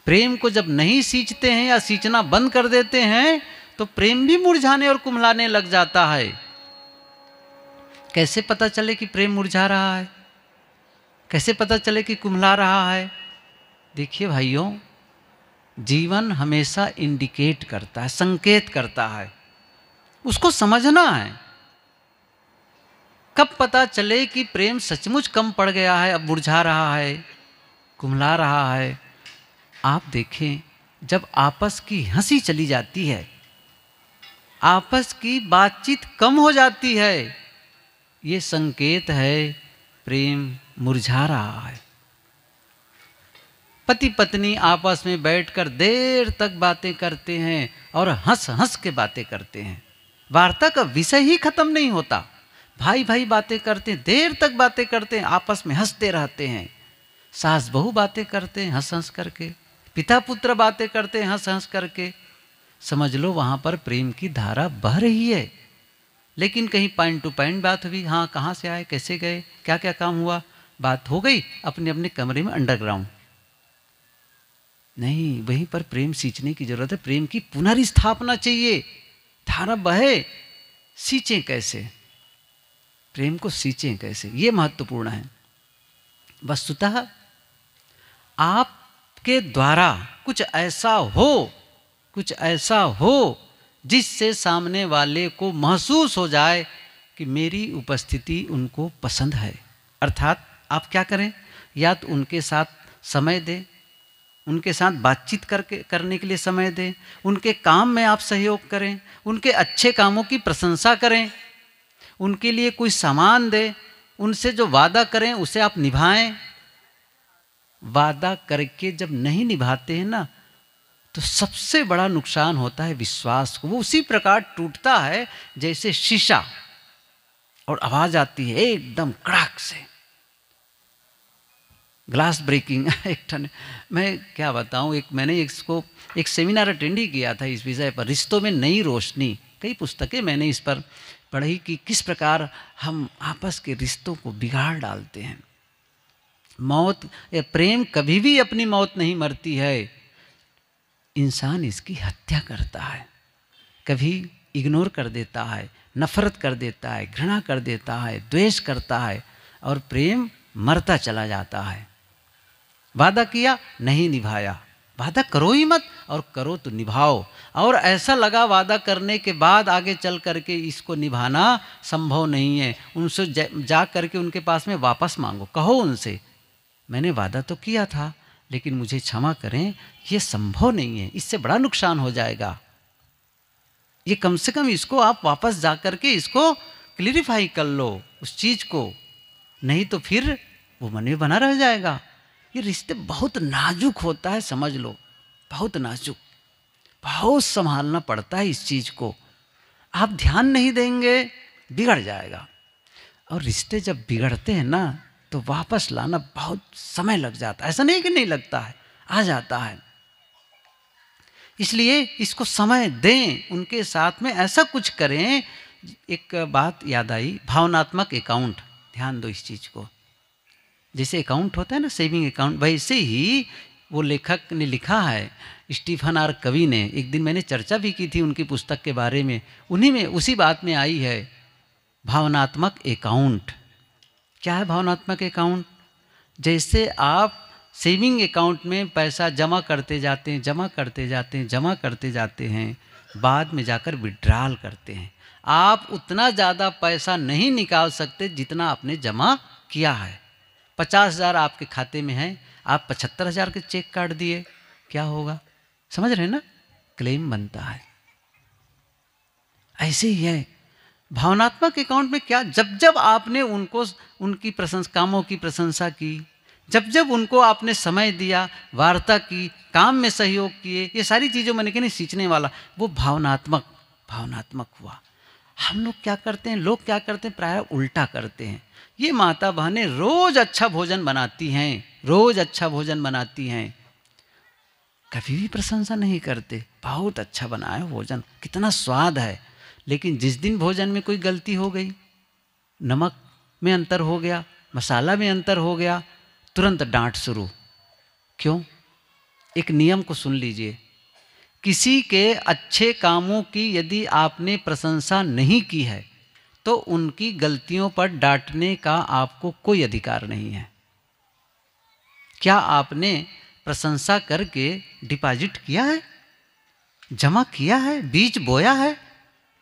प्रेम को जब नहीं सींचते हैं या सींचना बंद कर देते हैं तो प्रेम भी मुरझाने और कुमलाने लग जाता है कैसे पता चले कि प्रेम मुरझा रहा है कैसे पता चले कि कुंभला रहा है देखिए भाइयों जीवन हमेशा इंडिकेट करता है संकेत करता है उसको समझना है कब पता चले कि प्रेम सचमुच कम पड़ गया है अब मुरझा रहा है कुमला रहा है आप देखें जब आपस की हंसी चली जाती है आपस की बातचीत कम हो जाती है ये संकेत है प्रेम मुरझा रहा है पति पत्नी आपस में बैठकर देर तक बातें करते हैं और हंस हंस के बातें करते हैं वार्ता का विषय ही खत्म नहीं होता भाई भाई बातें करते हैं देर तक बातें करते हैं आपस में हंसते रहते हैं सास बहु बातें करते हैं हंस हंस करके पिता पुत्र बातें करते हैं हंस हंस करके समझ लो वहां पर प्रेम की धारा बह रही है लेकिन कहीं पॉइंट टू पॉइंट बात हुई हाँ कहाँ से आए कैसे गए क्या क्या काम हुआ बात हो गई अपने अपने कमरे में अंडरग्राउंड नहीं वहीं पर प्रेम सींचने की जरूरत है प्रेम की पुनर्स्थापना चाहिए धारा बहे सींचें कैसे प्रेम को सींचें कैसे ये महत्वपूर्ण है वस्तुतः आपके द्वारा कुछ ऐसा हो कुछ ऐसा हो जिससे सामने वाले को महसूस हो जाए कि मेरी उपस्थिति उनको पसंद है अर्थात आप क्या करें या तो उनके साथ समय दें उनके साथ बातचीत करके करने के लिए समय दें उनके काम में आप सहयोग करें उनके अच्छे कामों की प्रशंसा करें उनके लिए कोई सामान दें उनसे जो वादा करें उसे आप निभाएं वादा करके जब नहीं निभाते हैं ना तो सबसे बड़ा नुकसान होता है विश्वास को वो उसी प्रकार टूटता है जैसे शीशा और आवाज़ आती है एकदम कड़ाक से ग्लास ब्रेकिंग एक ठंड मैं क्या बताऊँ एक मैंने इसको एक सेमिनार अटेंड ही किया था इस विषय पर रिश्तों में नई रोशनी कई पुस्तकें मैंने इस पर पढ़ी कि किस प्रकार हम आपस के रिश्तों को बिगाड़ डालते हैं मौत या प्रेम कभी भी अपनी मौत नहीं मरती है इंसान इसकी हत्या करता है कभी इग्नोर कर देता है नफरत कर देता है घृणा कर देता है द्वेष करता है और प्रेम मरता चला जाता है वादा किया नहीं निभाया वादा करो ही मत और करो तो निभाओ और ऐसा लगा वादा करने के बाद आगे चल करके इसको निभाना संभव नहीं है उनसे जा करके उनके पास में वापस मांगो कहो उनसे मैंने वादा तो किया था लेकिन मुझे क्षमा करें ये संभव नहीं है इससे बड़ा नुकसान हो जाएगा ये कम से कम इसको आप वापस जा करके इसको क्लियरिफाई कर लो उस चीज़ को नहीं तो फिर वो मन में बना रह जाएगा ये रिश्ते बहुत नाजुक होता है समझ लो बहुत नाजुक बहुत संभालना पड़ता है इस चीज़ को आप ध्यान नहीं देंगे बिगड़ जाएगा और रिश्ते जब बिगड़ते हैं ना तो वापस लाना बहुत समय लग जाता है ऐसा नहीं कि नहीं लगता है आ जाता है इसलिए इसको समय दें उनके साथ में ऐसा कुछ करें एक बात याद आई भावनात्मक अकाउंट ध्यान दो इस चीज़ को जैसे अकाउंट होता है ना सेविंग अकाउंट वैसे ही वो लेखक ने लिखा है स्टीफन आर कवि ने एक दिन मैंने चर्चा भी की थी उनकी पुस्तक के बारे में उन्हीं में उसी बात में आई है भावनात्मक अकाउंट क्या है भावनात्मक अकाउंट जैसे आप सेविंग अकाउंट में पैसा जमा करते जाते हैं जमा करते जाते हैं जमा करते जाते हैं बाद में जाकर विड्रॉल करते हैं आप उतना ज़्यादा पैसा नहीं निकाल सकते जितना आपने जमा किया है पचास हज़ार आपके खाते में है आप पचहत्तर हज़ार के चेक काट दिए क्या होगा समझ रहे ना क्लेम बनता है ऐसे ही है भावनात्मक अकाउंट में क्या जब जब आपने उनको उनकी प्रशंस कामों की प्रशंसा की जब जब उनको आपने समय दिया वार्ता की काम में सहयोग किए ये सारी चीज़ों मैंने कहीं सींचने वाला वो भावनात्मक भावनात्मक हुआ हम लोग क्या करते हैं लोग क्या करते हैं प्राय उल्टा करते हैं ये माता बहनें रोज़ अच्छा भोजन बनाती हैं रोज़ अच्छा भोजन बनाती हैं कभी भी प्रशंसा नहीं करते बहुत अच्छा बनाया भोजन कितना स्वाद है लेकिन जिस दिन भोजन में कोई गलती हो गई नमक में अंतर हो गया मसाला में अंतर हो गया तुरंत डांट शुरू क्यों एक नियम को सुन लीजिए किसी के अच्छे कामों की यदि आपने प्रशंसा नहीं की है तो उनकी गलतियों पर डांटने का आपको कोई अधिकार नहीं है क्या आपने प्रशंसा करके डिपॉजिट किया है जमा किया है बीज बोया है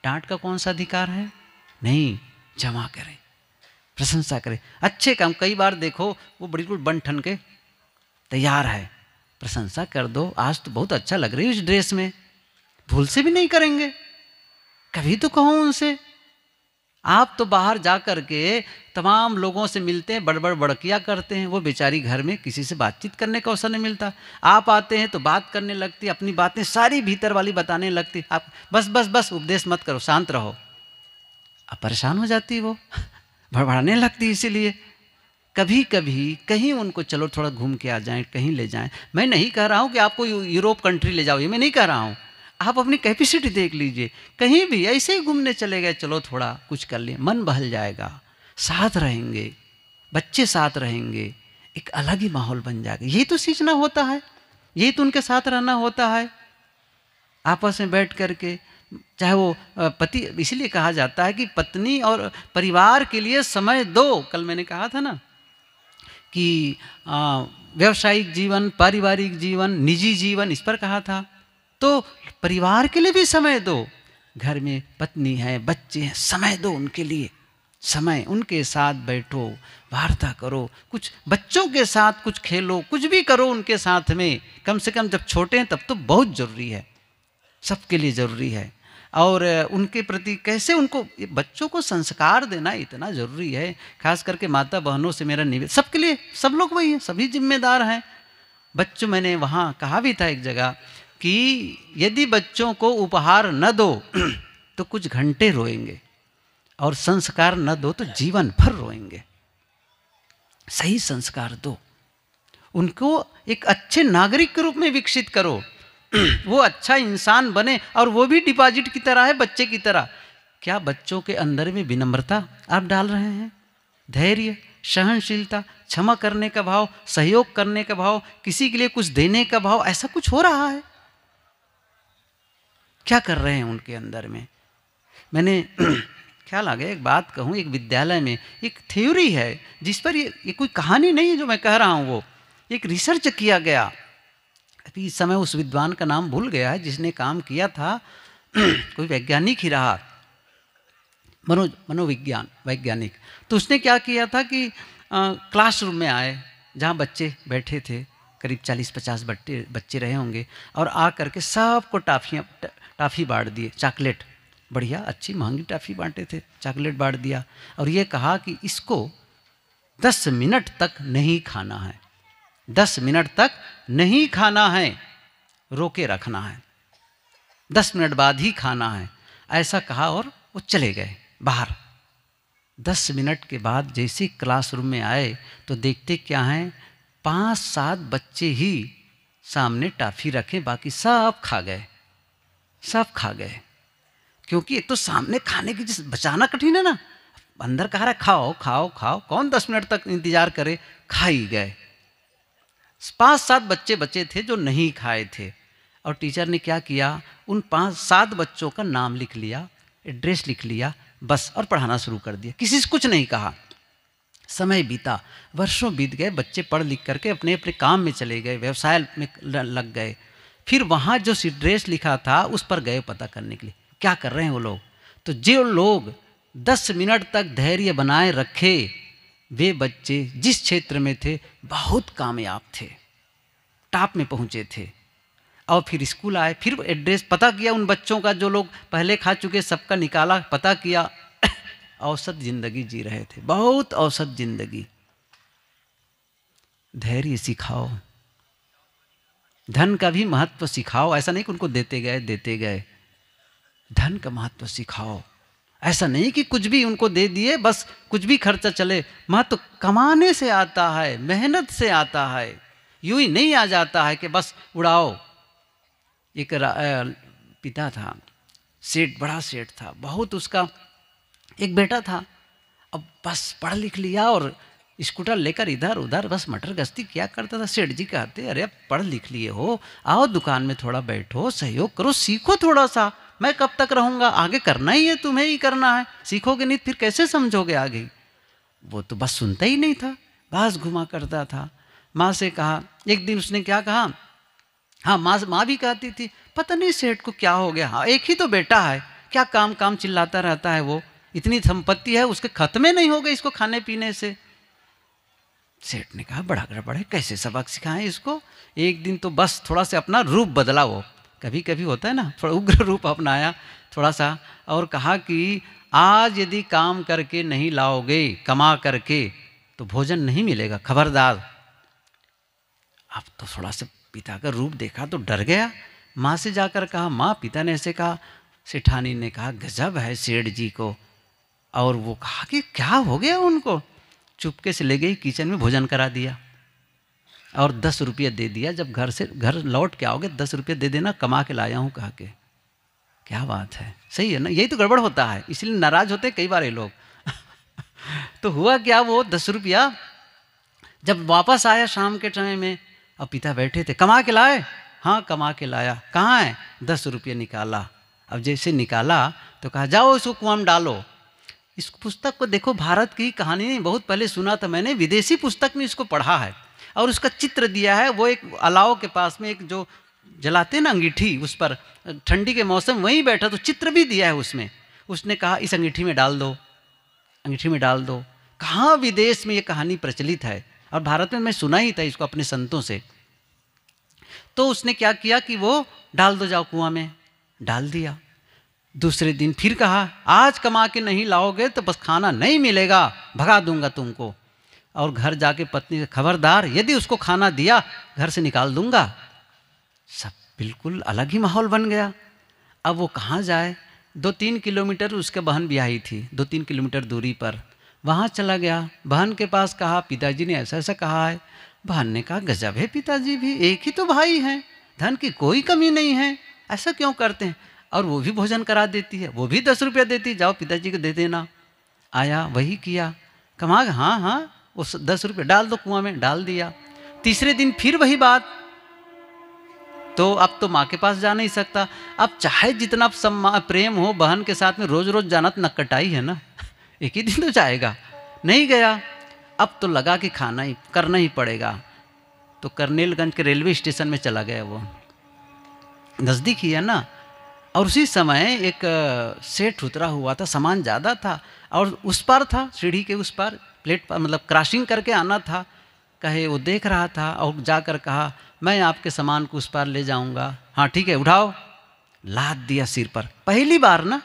डांट का कौन सा अधिकार है नहीं जमा करें प्रशंसा करें अच्छे काम कई बार देखो वो बिल्कुल बन ठन के तैयार है प्रशंसा कर दो आज तो बहुत अच्छा लग रही है उस ड्रेस में भूल से भी नहीं करेंगे कभी तो कहो उनसे आप तो बाहर जा कर के तमाम लोगों से मिलते हैं बड़बड़ बड़किया करते हैं वो बेचारी घर में किसी से बातचीत करने का अवसर नहीं मिलता आप आते हैं तो बात करने लगती अपनी बातें सारी भीतर वाली बताने लगती आप बस बस बस उपदेश मत करो शांत रहो अब परेशान हो जाती वो बड़बड़ाने लगती इसीलिए कभी कभी कहीं उनको चलो थोड़ा घूम के आ जाएं कहीं ले जाएं मैं नहीं कह रहा हूँ कि आपको यूरोप कंट्री ले जाओ ये मैं नहीं कह रहा हूँ आप अपनी कैपेसिटी देख लीजिए कहीं भी ऐसे ही घूमने चले गए चलो थोड़ा कुछ कर लिए मन बहल जाएगा साथ रहेंगे बच्चे साथ रहेंगे एक अलग ही माहौल बन जाएगा यही तो सींचना होता है यही तो उनके साथ रहना होता है आपस में बैठ करके चाहे वो पति इसलिए कहा जाता है कि पत्नी और परिवार के लिए समय दो कल मैंने कहा था ना कि व्यवसायिक जीवन पारिवारिक जीवन निजी जीवन इस पर कहा था तो परिवार के लिए भी समय दो घर में पत्नी है बच्चे हैं समय दो उनके लिए समय उनके साथ बैठो वार्ता करो कुछ बच्चों के साथ कुछ खेलो कुछ भी करो उनके साथ में कम से कम जब छोटे हैं तब तो बहुत ज़रूरी है सबके लिए ज़रूरी है और उनके प्रति कैसे उनको बच्चों को संस्कार देना इतना ज़रूरी है खास करके माता बहनों से मेरा निवेदन सबके लिए सब लोग वही हैं सभी जिम्मेदार हैं बच्चों मैंने वहाँ कहा भी था एक जगह कि यदि बच्चों को उपहार न दो तो कुछ घंटे रोएंगे और संस्कार न दो तो जीवन भर रोएंगे सही संस्कार दो उनको एक अच्छे नागरिक के रूप में विकसित करो वो अच्छा इंसान बने और वो भी डिपॉजिट की तरह है बच्चे की तरह क्या बच्चों के अंदर में विनम्रता आप डाल रहे हैं धैर्य सहनशीलता क्षमा करने का भाव सहयोग करने का भाव किसी के लिए कुछ देने का भाव ऐसा कुछ हो रहा है क्या कर रहे हैं उनके अंदर में मैंने ख्याल आ गया एक बात कहूँ एक विद्यालय में एक थ्योरी है जिस पर ये ये कोई कहानी नहीं है जो मैं कह रहा हूँ वो एक रिसर्च किया गया अभी इस समय उस विद्वान का नाम भूल गया है जिसने काम किया था कोई वैज्ञानिक ही रहा मनो मनोविज्ञान वैज्ञानिक तो उसने क्या किया था कि क्लासरूम में आए जहाँ बच्चे बैठे थे करीब 40-50 बच्चे बच्चे रहे होंगे और आ करके सबको टाफियाँ टाफ़ी बांट दिए चॉकलेट बढ़िया अच्छी महंगी टाफ़ी बांटे थे चॉकलेट बांट दिया और ये कहा कि इसको 10 मिनट तक नहीं खाना है दस मिनट तक नहीं खाना है रोके रखना है दस मिनट बाद ही खाना है ऐसा कहा और वो चले गए बाहर दस मिनट के बाद जैसे क्लासरूम में आए तो देखते क्या हैं पांच सात बच्चे ही सामने टाफी रखे बाकी सब खा गए सब खा गए क्योंकि एक तो सामने खाने की जिस बचाना कठिन है ना अंदर कह रहा है खाओ खाओ खाओ कौन दस मिनट तक इंतजार करे खा ही गए पांच सात बच्चे बचे थे जो नहीं खाए थे और टीचर ने क्या किया उन पांच सात बच्चों का नाम लिख लिया एड्रेस लिख लिया बस और पढ़ाना शुरू कर दिया किसी से कुछ नहीं कहा समय बीता वर्षों बीत गए बच्चे पढ़ लिख करके अपने अपने काम में चले गए व्यवसाय में लग गए फिर वहाँ जो सीड्रेस लिखा था उस पर गए पता करने के लिए क्या कर रहे हैं वो लोग तो जो लोग दस मिनट तक धैर्य बनाए रखे वे बच्चे जिस क्षेत्र में थे बहुत कामयाब थे टॉप में पहुंचे थे और फिर स्कूल आए फिर एड्रेस पता किया उन बच्चों का जो लोग पहले खा चुके सबका निकाला पता किया औसत जिंदगी जी रहे थे बहुत औसत जिंदगी धैर्य सिखाओ धन का भी महत्व सिखाओ ऐसा नहीं कि उनको देते गए देते गए धन का महत्व सिखाओ ऐसा नहीं कि कुछ भी उनको दे दिए बस कुछ भी खर्चा चले महत्व तो कमाने से आता है मेहनत से आता है यूं ही नहीं आ जाता है कि बस उड़ाओ एक पिता था सेठ बड़ा सेठ था बहुत उसका एक बेटा था अब बस पढ़ लिख लिया और स्कूटर लेकर इधर उधर बस मटर गश्ती क्या करता था सेठ जी कहते अरे अब पढ़ लिख लिए हो आओ दुकान में थोड़ा बैठो सहयोग करो सीखो थोड़ा सा मैं कब तक रहूंगा आगे करना ही है तुम्हें ही करना है सीखोगे नहीं फिर कैसे समझोगे आगे वो तो बस सुनता ही नहीं था बस घुमा करता था माँ से कहा एक दिन उसने क्या कहा हाँ माँ माँ भी कहती थी पता नहीं सेठ को क्या हो गया हाँ एक ही तो बेटा है क्या काम काम चिल्लाता रहता है वो इतनी संपत्ति है उसके खत्मे नहीं हो गए इसको खाने पीने से सेठ ने कहा बड़ा गड़बड़ है कैसे सबक सिखाएं इसको एक दिन तो बस थोड़ा सा अपना रूप बदला वो कभी कभी होता है ना थोड़ा उग्र रूप अपनाया थोड़ा सा और कहा कि आज यदि काम करके नहीं लाओगे कमा करके तो भोजन नहीं मिलेगा खबरदार अब तो थोड़ा सा पिता का रूप देखा तो डर गया माँ से जाकर कहा माँ पिता ने ऐसे कहा सेठानी ने कहा गजब है सेठ जी को और वो कहा कि क्या हो गया उनको चुपके से ले गई किचन में भोजन करा दिया और दस रुपये दे दिया जब घर से घर लौट के आओगे दस रुपये दे देना कमा के लाया हूँ कह के क्या बात है सही है ना यही तो गड़बड़ होता है इसलिए नाराज होते कई बार ये लोग तो हुआ क्या वो दस रुपया जब वापस आया शाम के टाइम में अब पिता बैठे थे कमा के लाए हाँ कमा के लाया कहाँ है दस रुपये निकाला अब जैसे निकाला तो कहा जाओ इसको कुआं में डालो इस पुस्तक को देखो भारत की कहानी नहीं बहुत पहले सुना था मैंने विदेशी पुस्तक में इसको पढ़ा है और उसका चित्र दिया है वो एक अलाव के पास में एक जो जलाते ना अंगीठी उस पर ठंडी के मौसम वहीं बैठा तो चित्र भी दिया है उसमें उसने कहा इस अंगीठी में डाल दो अंगीठी में डाल दो कहाँ विदेश में ये कहानी प्रचलित है और भारत में मैं सुना ही था इसको अपने संतों से तो उसने क्या किया कि वो डाल दो जाओ कुआं में डाल दिया दूसरे दिन फिर कहा आज कमा के नहीं लाओगे तो बस खाना नहीं मिलेगा भगा दूंगा तुमको और घर जाके पत्नी से खबरदार यदि उसको खाना दिया घर से निकाल दूंगा सब बिल्कुल अलग ही माहौल बन गया अब वो कहाँ जाए दो तीन किलोमीटर उसके बहन आई थी दो तीन किलोमीटर दूरी पर वहाँ चला गया बहन के पास कहा पिताजी ने ऐसा ऐसा कहा है बहन ने कहा गजब है पिताजी भी एक ही तो भाई हैं धन की कोई कमी नहीं है ऐसा क्यों करते हैं और वो भी भोजन करा देती है वो भी दस रुपया देती जाओ पिताजी को दे देना आया वही किया कमाग हाँ हाँ वो दस रुपये डाल दो कुआं में डाल दिया तीसरे दिन फिर वही बात तो अब तो माँ के पास जा नहीं सकता अब चाहे जितना सम्मान प्रेम हो बहन के साथ में रोज रोज जाना तो नक्कटाई है ना एक ही दिन तो जाएगा नहीं गया अब तो लगा कि खाना ही करना ही पड़ेगा तो करनेलगंज के रेलवे स्टेशन में चला गया वो नज़दीक ही है ना और उसी समय एक सेठ उतरा हुआ था सामान ज़्यादा था और उस पार था सीढ़ी के उस पार प्लेट मतलब क्रॉसिंग करके आना था कहे वो देख रहा था और जाकर कहा मैं आपके सामान को उस पार ले जाऊंगा हाँ ठीक है उठाओ लाद दिया सिर पर पहली बार ना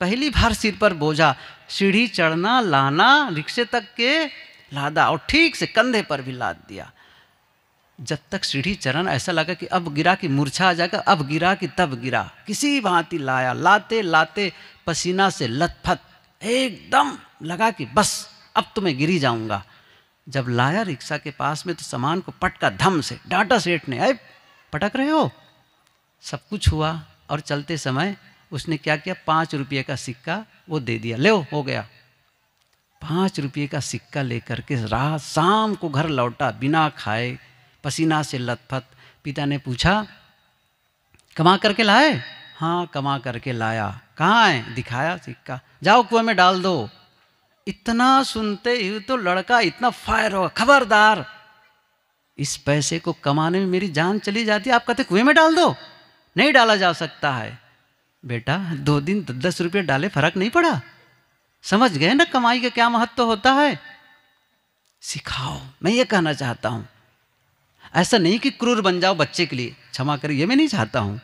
पहली बार सिर पर बोझा सीढ़ी चढ़ना लाना रिक्शे तक के लादा और ठीक से कंधे पर भी लाद दिया जब तक सीढ़ी चरण ऐसा लगा कि अब गिरा कि मूर्छा आ जाएगा अब गिरा कि तब गिरा किसी भांति लाया लाते लाते पसीना से लथपथ एकदम लगा कि बस अब तो मैं गिरी जाऊंगा जब लाया रिक्शा के पास में तो सामान को पटका धम से डांटा सेठ ने अरे पटक रहे हो सब कुछ हुआ और चलते समय उसने क्या किया पाँच रुपये का सिक्का वो दे दिया ले हो गया पाँच रुपये का सिक्का लेकर के रात शाम को घर लौटा बिना खाए पसीना से लथपथ पिता ने पूछा कमा करके लाए हाँ कमा करके लाया कहाँ है दिखाया सिक्का जाओ कुएं में डाल दो इतना सुनते ही तो लड़का इतना फायर होगा खबरदार इस पैसे को कमाने में मेरी जान चली जाती है आप कहते कुएं में डाल दो नहीं डाला जा सकता है बेटा दो दिन दस रुपये डाले फर्क नहीं पड़ा समझ गए ना कमाई का क्या महत्व तो होता है सिखाओ मैं ये कहना चाहता हूँ ऐसा नहीं कि क्रूर बन जाओ बच्चे के लिए क्षमा करिए ये मैं नहीं चाहता हूँ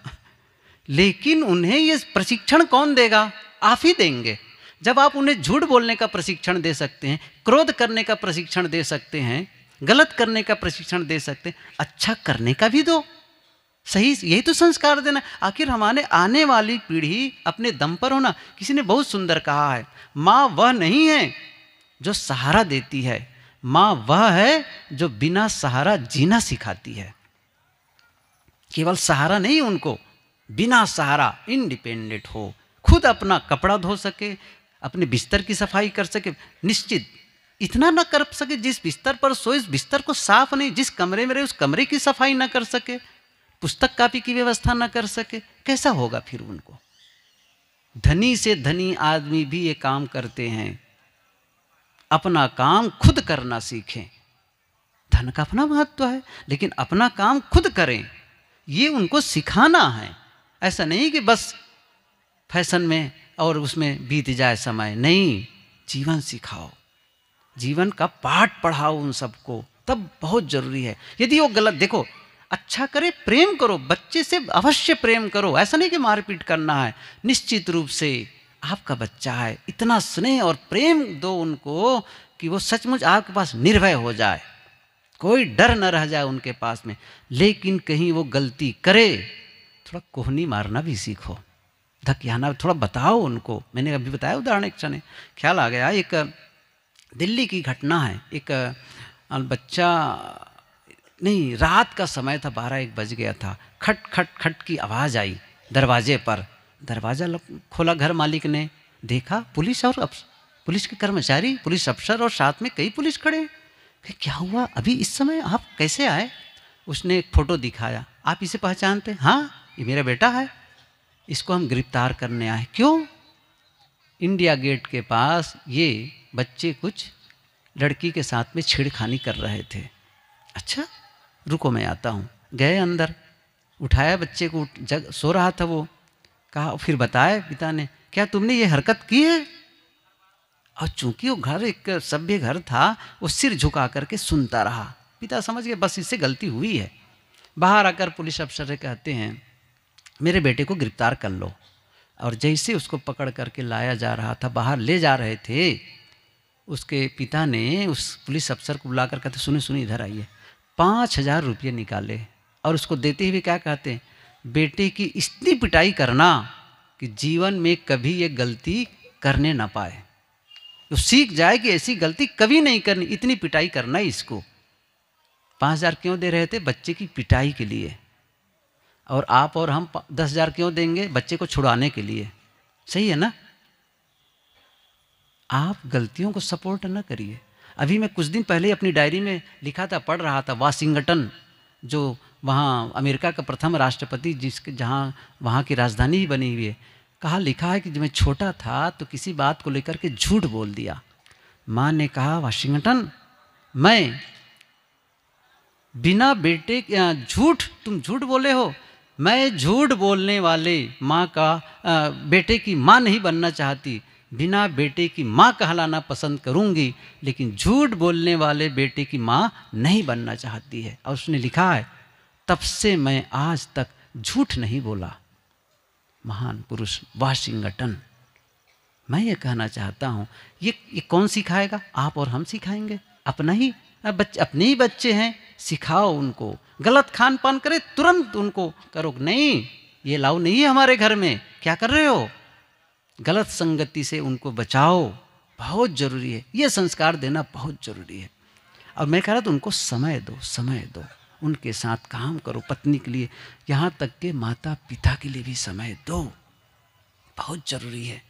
लेकिन उन्हें ये प्रशिक्षण कौन देगा आप ही देंगे जब आप उन्हें झूठ बोलने का प्रशिक्षण दे सकते हैं क्रोध करने का प्रशिक्षण दे सकते हैं गलत करने का प्रशिक्षण दे सकते हैं अच्छा करने का भी दो सही यही तो संस्कार देना आखिर हमारे आने वाली पीढ़ी अपने दम पर होना किसी ने बहुत सुंदर कहा है माँ वह नहीं है जो सहारा देती है माँ वह है जो बिना सहारा जीना सिखाती है केवल सहारा नहीं उनको बिना सहारा इंडिपेंडेंट हो खुद अपना कपड़ा धो सके अपने बिस्तर की सफाई कर सके निश्चित इतना ना कर सके जिस बिस्तर पर सोए इस बिस्तर को साफ नहीं जिस कमरे में रहे उस कमरे की सफाई ना कर सके पुस्तक कापी की व्यवस्था ना कर सके कैसा होगा फिर उनको धनी से धनी आदमी भी ये काम करते हैं अपना काम खुद करना सीखें धन का अपना महत्व है लेकिन अपना काम खुद करें ये उनको सिखाना है ऐसा नहीं कि बस फैशन में और उसमें बीत जाए समय नहीं जीवन सिखाओ जीवन का पाठ पढ़ाओ उन सबको तब बहुत जरूरी है यदि वो गलत देखो अच्छा करे प्रेम करो बच्चे से अवश्य प्रेम करो ऐसा नहीं कि मारपीट करना है निश्चित रूप से आपका बच्चा है इतना स्नेह और प्रेम दो उनको कि वो सचमुच आपके पास निर्भय हो जाए कोई डर न रह जाए उनके पास में लेकिन कहीं वो गलती करे थोड़ा कोहनी मारना भी सीखो धक थोड़ा बताओ उनको मैंने अभी बताया उदाहरण एक क्षण ख्याल आ गया एक दिल्ली की घटना है एक बच्चा नहीं रात का समय था बारह एक बज गया था खट खट खट की आवाज़ आई दरवाजे पर दरवाज़ा खोला घर मालिक ने देखा पुलिस और पुलिस के कर्मचारी पुलिस अफसर और साथ में कई पुलिस खड़े कि क्या हुआ अभी इस समय आप कैसे आए उसने एक फ़ोटो दिखाया आप इसे पहचानते हाँ ये मेरा बेटा है इसको हम गिरफ्तार करने आए क्यों इंडिया गेट के पास ये बच्चे कुछ लड़की के साथ में छेड़खानी कर रहे थे अच्छा रुको मैं आता हूँ गए अंदर उठाया बच्चे को जग सो रहा था वो कहा फिर बताए पिता ने क्या तुमने ये हरकत की है और चूंकि वो घर एक सभ्य घर था वो सिर झुका करके सुनता रहा पिता समझ गए बस इससे गलती हुई है बाहर आकर पुलिस अफसर कहते हैं मेरे बेटे को गिरफ्तार कर लो और जैसे उसको पकड़ करके लाया जा रहा था बाहर ले जा रहे थे उसके पिता ने उस पुलिस अफसर को बुला कर कहते सुने सुने इधर आइए पाँच हज़ार रुपये निकाले और उसको देते हुए क्या कहते हैं बेटे की इतनी पिटाई करना कि जीवन में कभी ये गलती करने ना पाए तो सीख जाए कि ऐसी गलती कभी नहीं करनी इतनी पिटाई करना इसको पाँच हज़ार क्यों दे रहे थे बच्चे की पिटाई के लिए और आप और हम दस हज़ार क्यों देंगे बच्चे को छुड़ाने के लिए सही है ना आप गलतियों को सपोर्ट ना करिए अभी मैं कुछ दिन पहले अपनी डायरी में लिखा था पढ़ रहा था वाशिंगटन जो वहाँ अमेरिका का प्रथम राष्ट्रपति जिसके जहाँ वहाँ की राजधानी ही बनी हुई है कहा लिखा है कि जब मैं छोटा था तो किसी बात को लेकर के झूठ बोल दिया माँ ने कहा वाशिंगटन मैं बिना बेटे झूठ तुम झूठ बोले हो मैं झूठ बोलने वाले माँ का आ, बेटे की माँ नहीं बनना चाहती बिना बेटे की माँ कहलाना पसंद करूँगी लेकिन झूठ बोलने वाले बेटे की माँ नहीं बनना चाहती है और उसने लिखा है तब से मैं आज तक झूठ नहीं बोला महान पुरुष वाशिंगटन मैं ये कहना चाहता हूँ ये ये कौन सिखाएगा आप और हम सिखाएंगे अपना ही बच्चे अपने ही बच्चे हैं सिखाओ उनको गलत खान पान करे तुरंत उनको करो नहीं ये लाओ नहीं है हमारे घर में क्या कर रहे हो गलत संगति से उनको बचाओ बहुत जरूरी है ये संस्कार देना बहुत जरूरी है और मैं कह रहा था उनको समय दो समय दो उनके साथ काम करो पत्नी के लिए यहाँ तक के माता पिता के लिए भी समय दो बहुत जरूरी है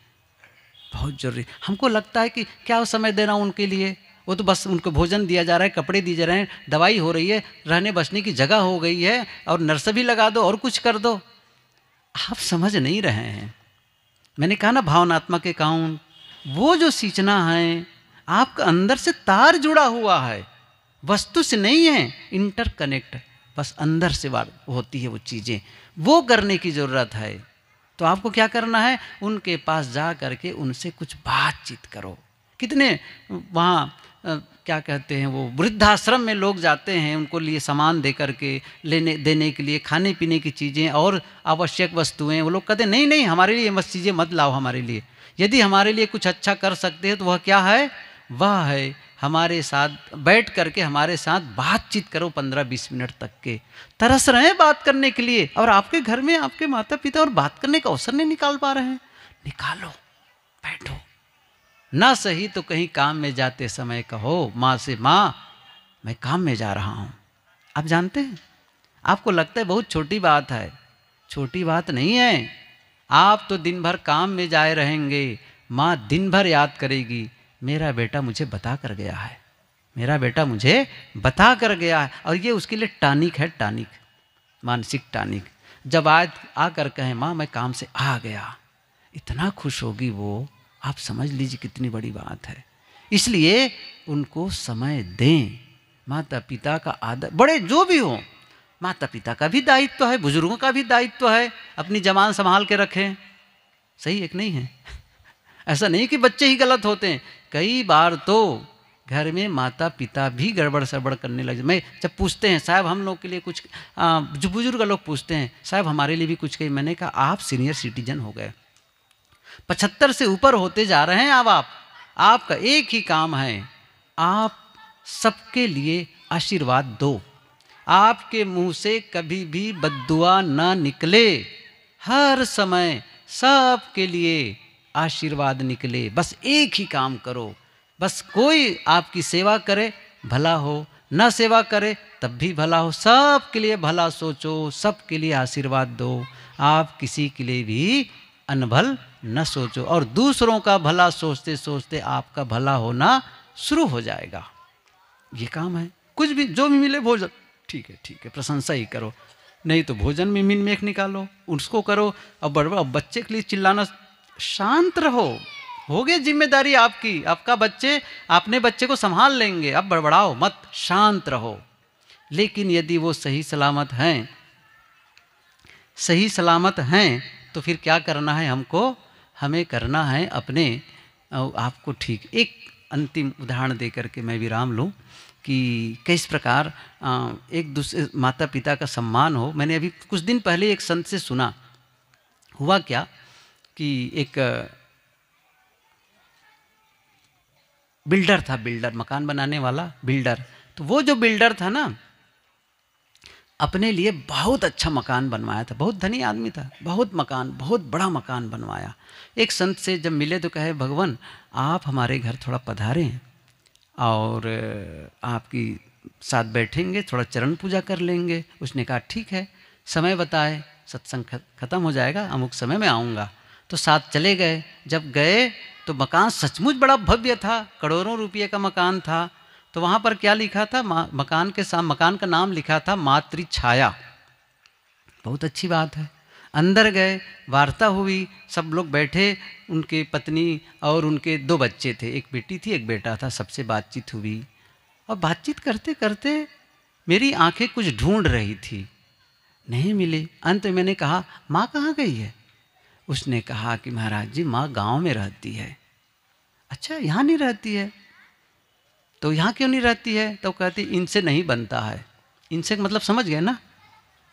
बहुत जरूरी हमको लगता है कि क्या समय देना उनके लिए वो तो बस उनको भोजन दिया जा रहा है कपड़े दिए जा रहे हैं दवाई हो रही है रहने बसने की जगह हो गई है और नर्स भी लगा दो और कुछ कर दो आप समझ नहीं रहे हैं मैंने कहा ना भावनात्मक अकाउंट वो जो सींचना है आपका अंदर से तार जुड़ा हुआ है वस्तु से नहीं है इंटरकनेक्ट बस अंदर से बात होती है वो चीज़ें वो करने की ज़रूरत है तो आपको क्या करना है उनके पास जा करके उनसे कुछ बातचीत करो कितने वहाँ क्या कहते हैं वो वृद्धाश्रम में लोग जाते हैं उनको लिए सामान दे करके लेने देने के लिए खाने पीने की चीज़ें और आवश्यक वस्तुएं वो लोग कहते नहीं नहीं हमारे लिए मत चीज़ें मत लाओ हमारे लिए यदि हमारे लिए कुछ अच्छा कर सकते हैं तो वह क्या है वह है हमारे साथ बैठ करके हमारे साथ बातचीत करो पंद्रह बीस मिनट तक के तरस रहे हैं बात करने के लिए और आपके घर में आपके माता पिता और बात करने का अवसर नहीं निकाल पा रहे हैं निकालो बैठो ना सही तो कहीं काम में जाते समय कहो माँ से माँ मैं काम में जा रहा हूँ आप जानते हैं आपको लगता है बहुत छोटी बात है छोटी बात नहीं है आप तो दिन भर काम में जाए रहेंगे माँ दिन भर याद करेगी मेरा बेटा मुझे बता कर गया है मेरा बेटा मुझे बता कर गया है और ये उसके लिए टानिक है टानिक मानसिक टानिक जब आज आकर कहें माँ मैं काम से आ गया इतना खुश होगी वो आप समझ लीजिए कितनी बड़ी बात है इसलिए उनको समय दें माता पिता का आदर बड़े जो भी हों माता पिता का भी दायित्व तो है बुजुर्गों का भी दायित्व तो है अपनी जमान संभाल के रखें सही एक नहीं है ऐसा नहीं कि बच्चे ही गलत होते हैं कई बार तो घर में माता पिता भी गड़बड़ सड़बड़ करने लगे मैं जब पूछते हैं साहब हम लोग के लिए कुछ आ, जो बुजुर्ग लोग पूछते हैं साहब हमारे लिए भी कुछ कही मैंने कहा आप सीनियर सिटीजन हो गए पचहत्तर से ऊपर होते जा रहे हैं अब आप आपका एक ही काम है आप सबके लिए आशीर्वाद दो आपके मुंह से कभी भी बदुआ ना निकले हर समय सबके लिए आशीर्वाद निकले बस एक ही काम करो बस कोई आपकी सेवा करे भला हो ना सेवा करे तब भी भला हो सब के लिए भला सोचो सब के लिए आशीर्वाद दो आप किसी के लिए भी अनभल न सोचो और दूसरों का भला सोचते सोचते आपका भला होना शुरू हो जाएगा ये काम है कुछ भी जो भी मिले भोजन ठीक है ठीक है प्रशंसा ही करो नहीं तो भोजन में मिन मेख निकालो उसको करो अब बड़बड़ अब बच्चे के लिए चिल्लाना शांत रहो हो गई जिम्मेदारी आपकी आपका बच्चे आपने बच्चे को संभाल लेंगे अब बड़बड़ाओ मत शांत रहो लेकिन यदि वो सही सलामत हैं सही सलामत हैं तो फिर क्या करना है हमको हमें करना है अपने आप को ठीक एक अंतिम उदाहरण दे करके मैं विराम लूँ कि किस प्रकार एक दूसरे माता पिता का सम्मान हो मैंने अभी कुछ दिन पहले एक संत से सुना हुआ क्या कि एक बिल्डर था बिल्डर मकान बनाने वाला बिल्डर तो वो जो बिल्डर था ना अपने लिए बहुत अच्छा मकान बनवाया था बहुत धनी आदमी था बहुत मकान बहुत बड़ा मकान बनवाया एक संत से जब मिले तो कहे भगवान आप हमारे घर थोड़ा पधारें और आपकी साथ बैठेंगे थोड़ा चरण पूजा कर लेंगे उसने कहा ठीक है समय बताए सत्संग खत्म हो जाएगा अमुक समय में आऊँगा तो साथ चले गए जब गए तो मकान सचमुच बड़ा भव्य था करोड़ों रुपये का मकान था तो वहाँ पर क्या लिखा था मकान के साथ मकान का नाम लिखा था मातृ छाया बहुत अच्छी बात है अंदर गए वार्ता हुई सब लोग बैठे उनके पत्नी और उनके दो बच्चे थे एक बेटी थी एक बेटा था सबसे बातचीत हुई और बातचीत करते करते मेरी आंखें कुछ ढूंढ रही थी नहीं मिली अंत में मैंने कहा माँ कहाँ गई है उसने कहा कि महाराज जी माँ गांव में रहती है अच्छा यहाँ नहीं रहती है तो यहाँ क्यों नहीं रहती है तो कहती इनसे नहीं बनता है इनसे मतलब समझ गए ना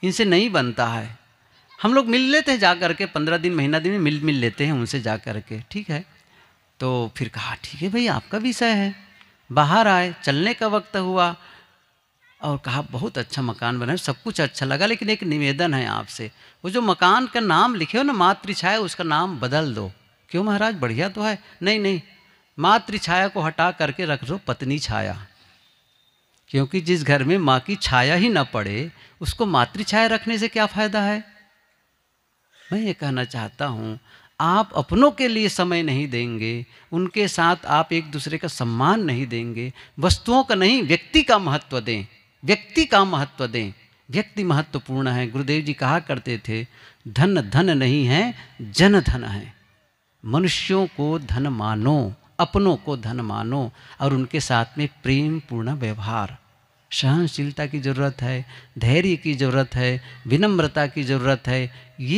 इनसे नहीं बनता है हम लोग मिल लेते हैं जा कर के पंद्रह दिन महीना दिन मिल मिल लेते हैं उनसे जा कर के ठीक है तो फिर कहा ठीक है भाई आपका विषय है बाहर आए चलने का वक्त हुआ और कहा बहुत अच्छा मकान बना सब कुछ अच्छा लगा लेकिन एक निवेदन है आपसे वो जो मकान का नाम लिखे हो ना मातृछाए उसका नाम बदल दो क्यों महाराज बढ़िया तो है नहीं नहीं मातृ छाया को हटा करके रख दो पत्नी छाया क्योंकि जिस घर में माँ की छाया ही ना पड़े उसको मातृ छाया रखने से क्या फ़ायदा है मैं ये कहना चाहता हूँ आप अपनों के लिए समय नहीं देंगे उनके साथ आप एक दूसरे का सम्मान नहीं देंगे वस्तुओं का नहीं व्यक्ति का महत्व दें व्यक्ति का महत्व दें व्यक्ति महत्वपूर्ण है गुरुदेव जी कहा करते थे धन धन नहीं है जन धन है मनुष्यों को धन मानो अपनों को धन मानो और उनके साथ में प्रेम पूर्ण व्यवहार सहनशीलता की ज़रूरत है धैर्य की ज़रूरत है विनम्रता की ज़रूरत है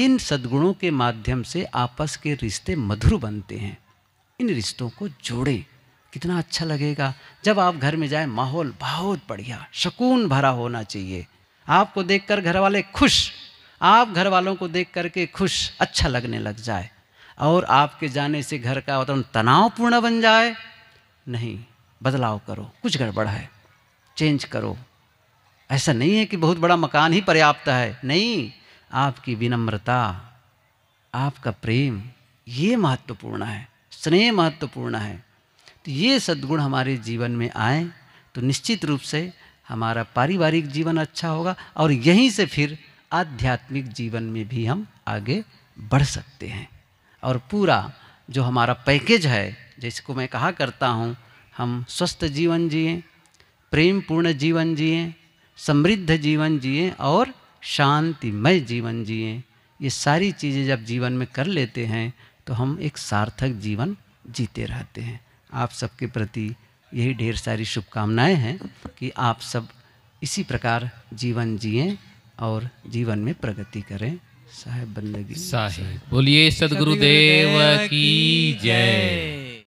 इन सद्गुणों के माध्यम से आपस के रिश्ते मधुर बनते हैं इन रिश्तों को जोड़ें कितना अच्छा लगेगा जब आप घर में जाए माहौल बहुत बढ़िया सुकून भरा होना चाहिए आपको देखकर घर वाले खुश आप घर वालों को देख करके खुश अच्छा लगने लग जाए और आपके जाने से घर का वातावरण तनावपूर्ण बन जाए नहीं बदलाव करो कुछ गड़बड़ है चेंज करो ऐसा नहीं है कि बहुत बड़ा मकान ही पर्याप्त है नहीं आपकी विनम्रता आपका प्रेम ये महत्वपूर्ण है स्नेह महत्वपूर्ण है तो ये सद्गुण हमारे जीवन में आए तो निश्चित रूप से हमारा पारिवारिक जीवन अच्छा होगा और यहीं से फिर आध्यात्मिक जीवन में भी हम आगे बढ़ सकते हैं और पूरा जो हमारा पैकेज है जिसको मैं कहा करता हूँ हम स्वस्थ जीवन जिए प्रेम पूर्ण जीवन जिए समृद्ध जीवन जिए और शांतिमय जीवन जिए ये सारी चीज़ें जब जीवन में कर लेते हैं तो हम एक सार्थक जीवन जीते रहते हैं आप सबके प्रति यही ढेर सारी शुभकामनाएं हैं कि आप सब इसी प्रकार जीवन जिए और जीवन में प्रगति करें साहेब बंदगी साहेब बोलिए सदगुरुदेव की जय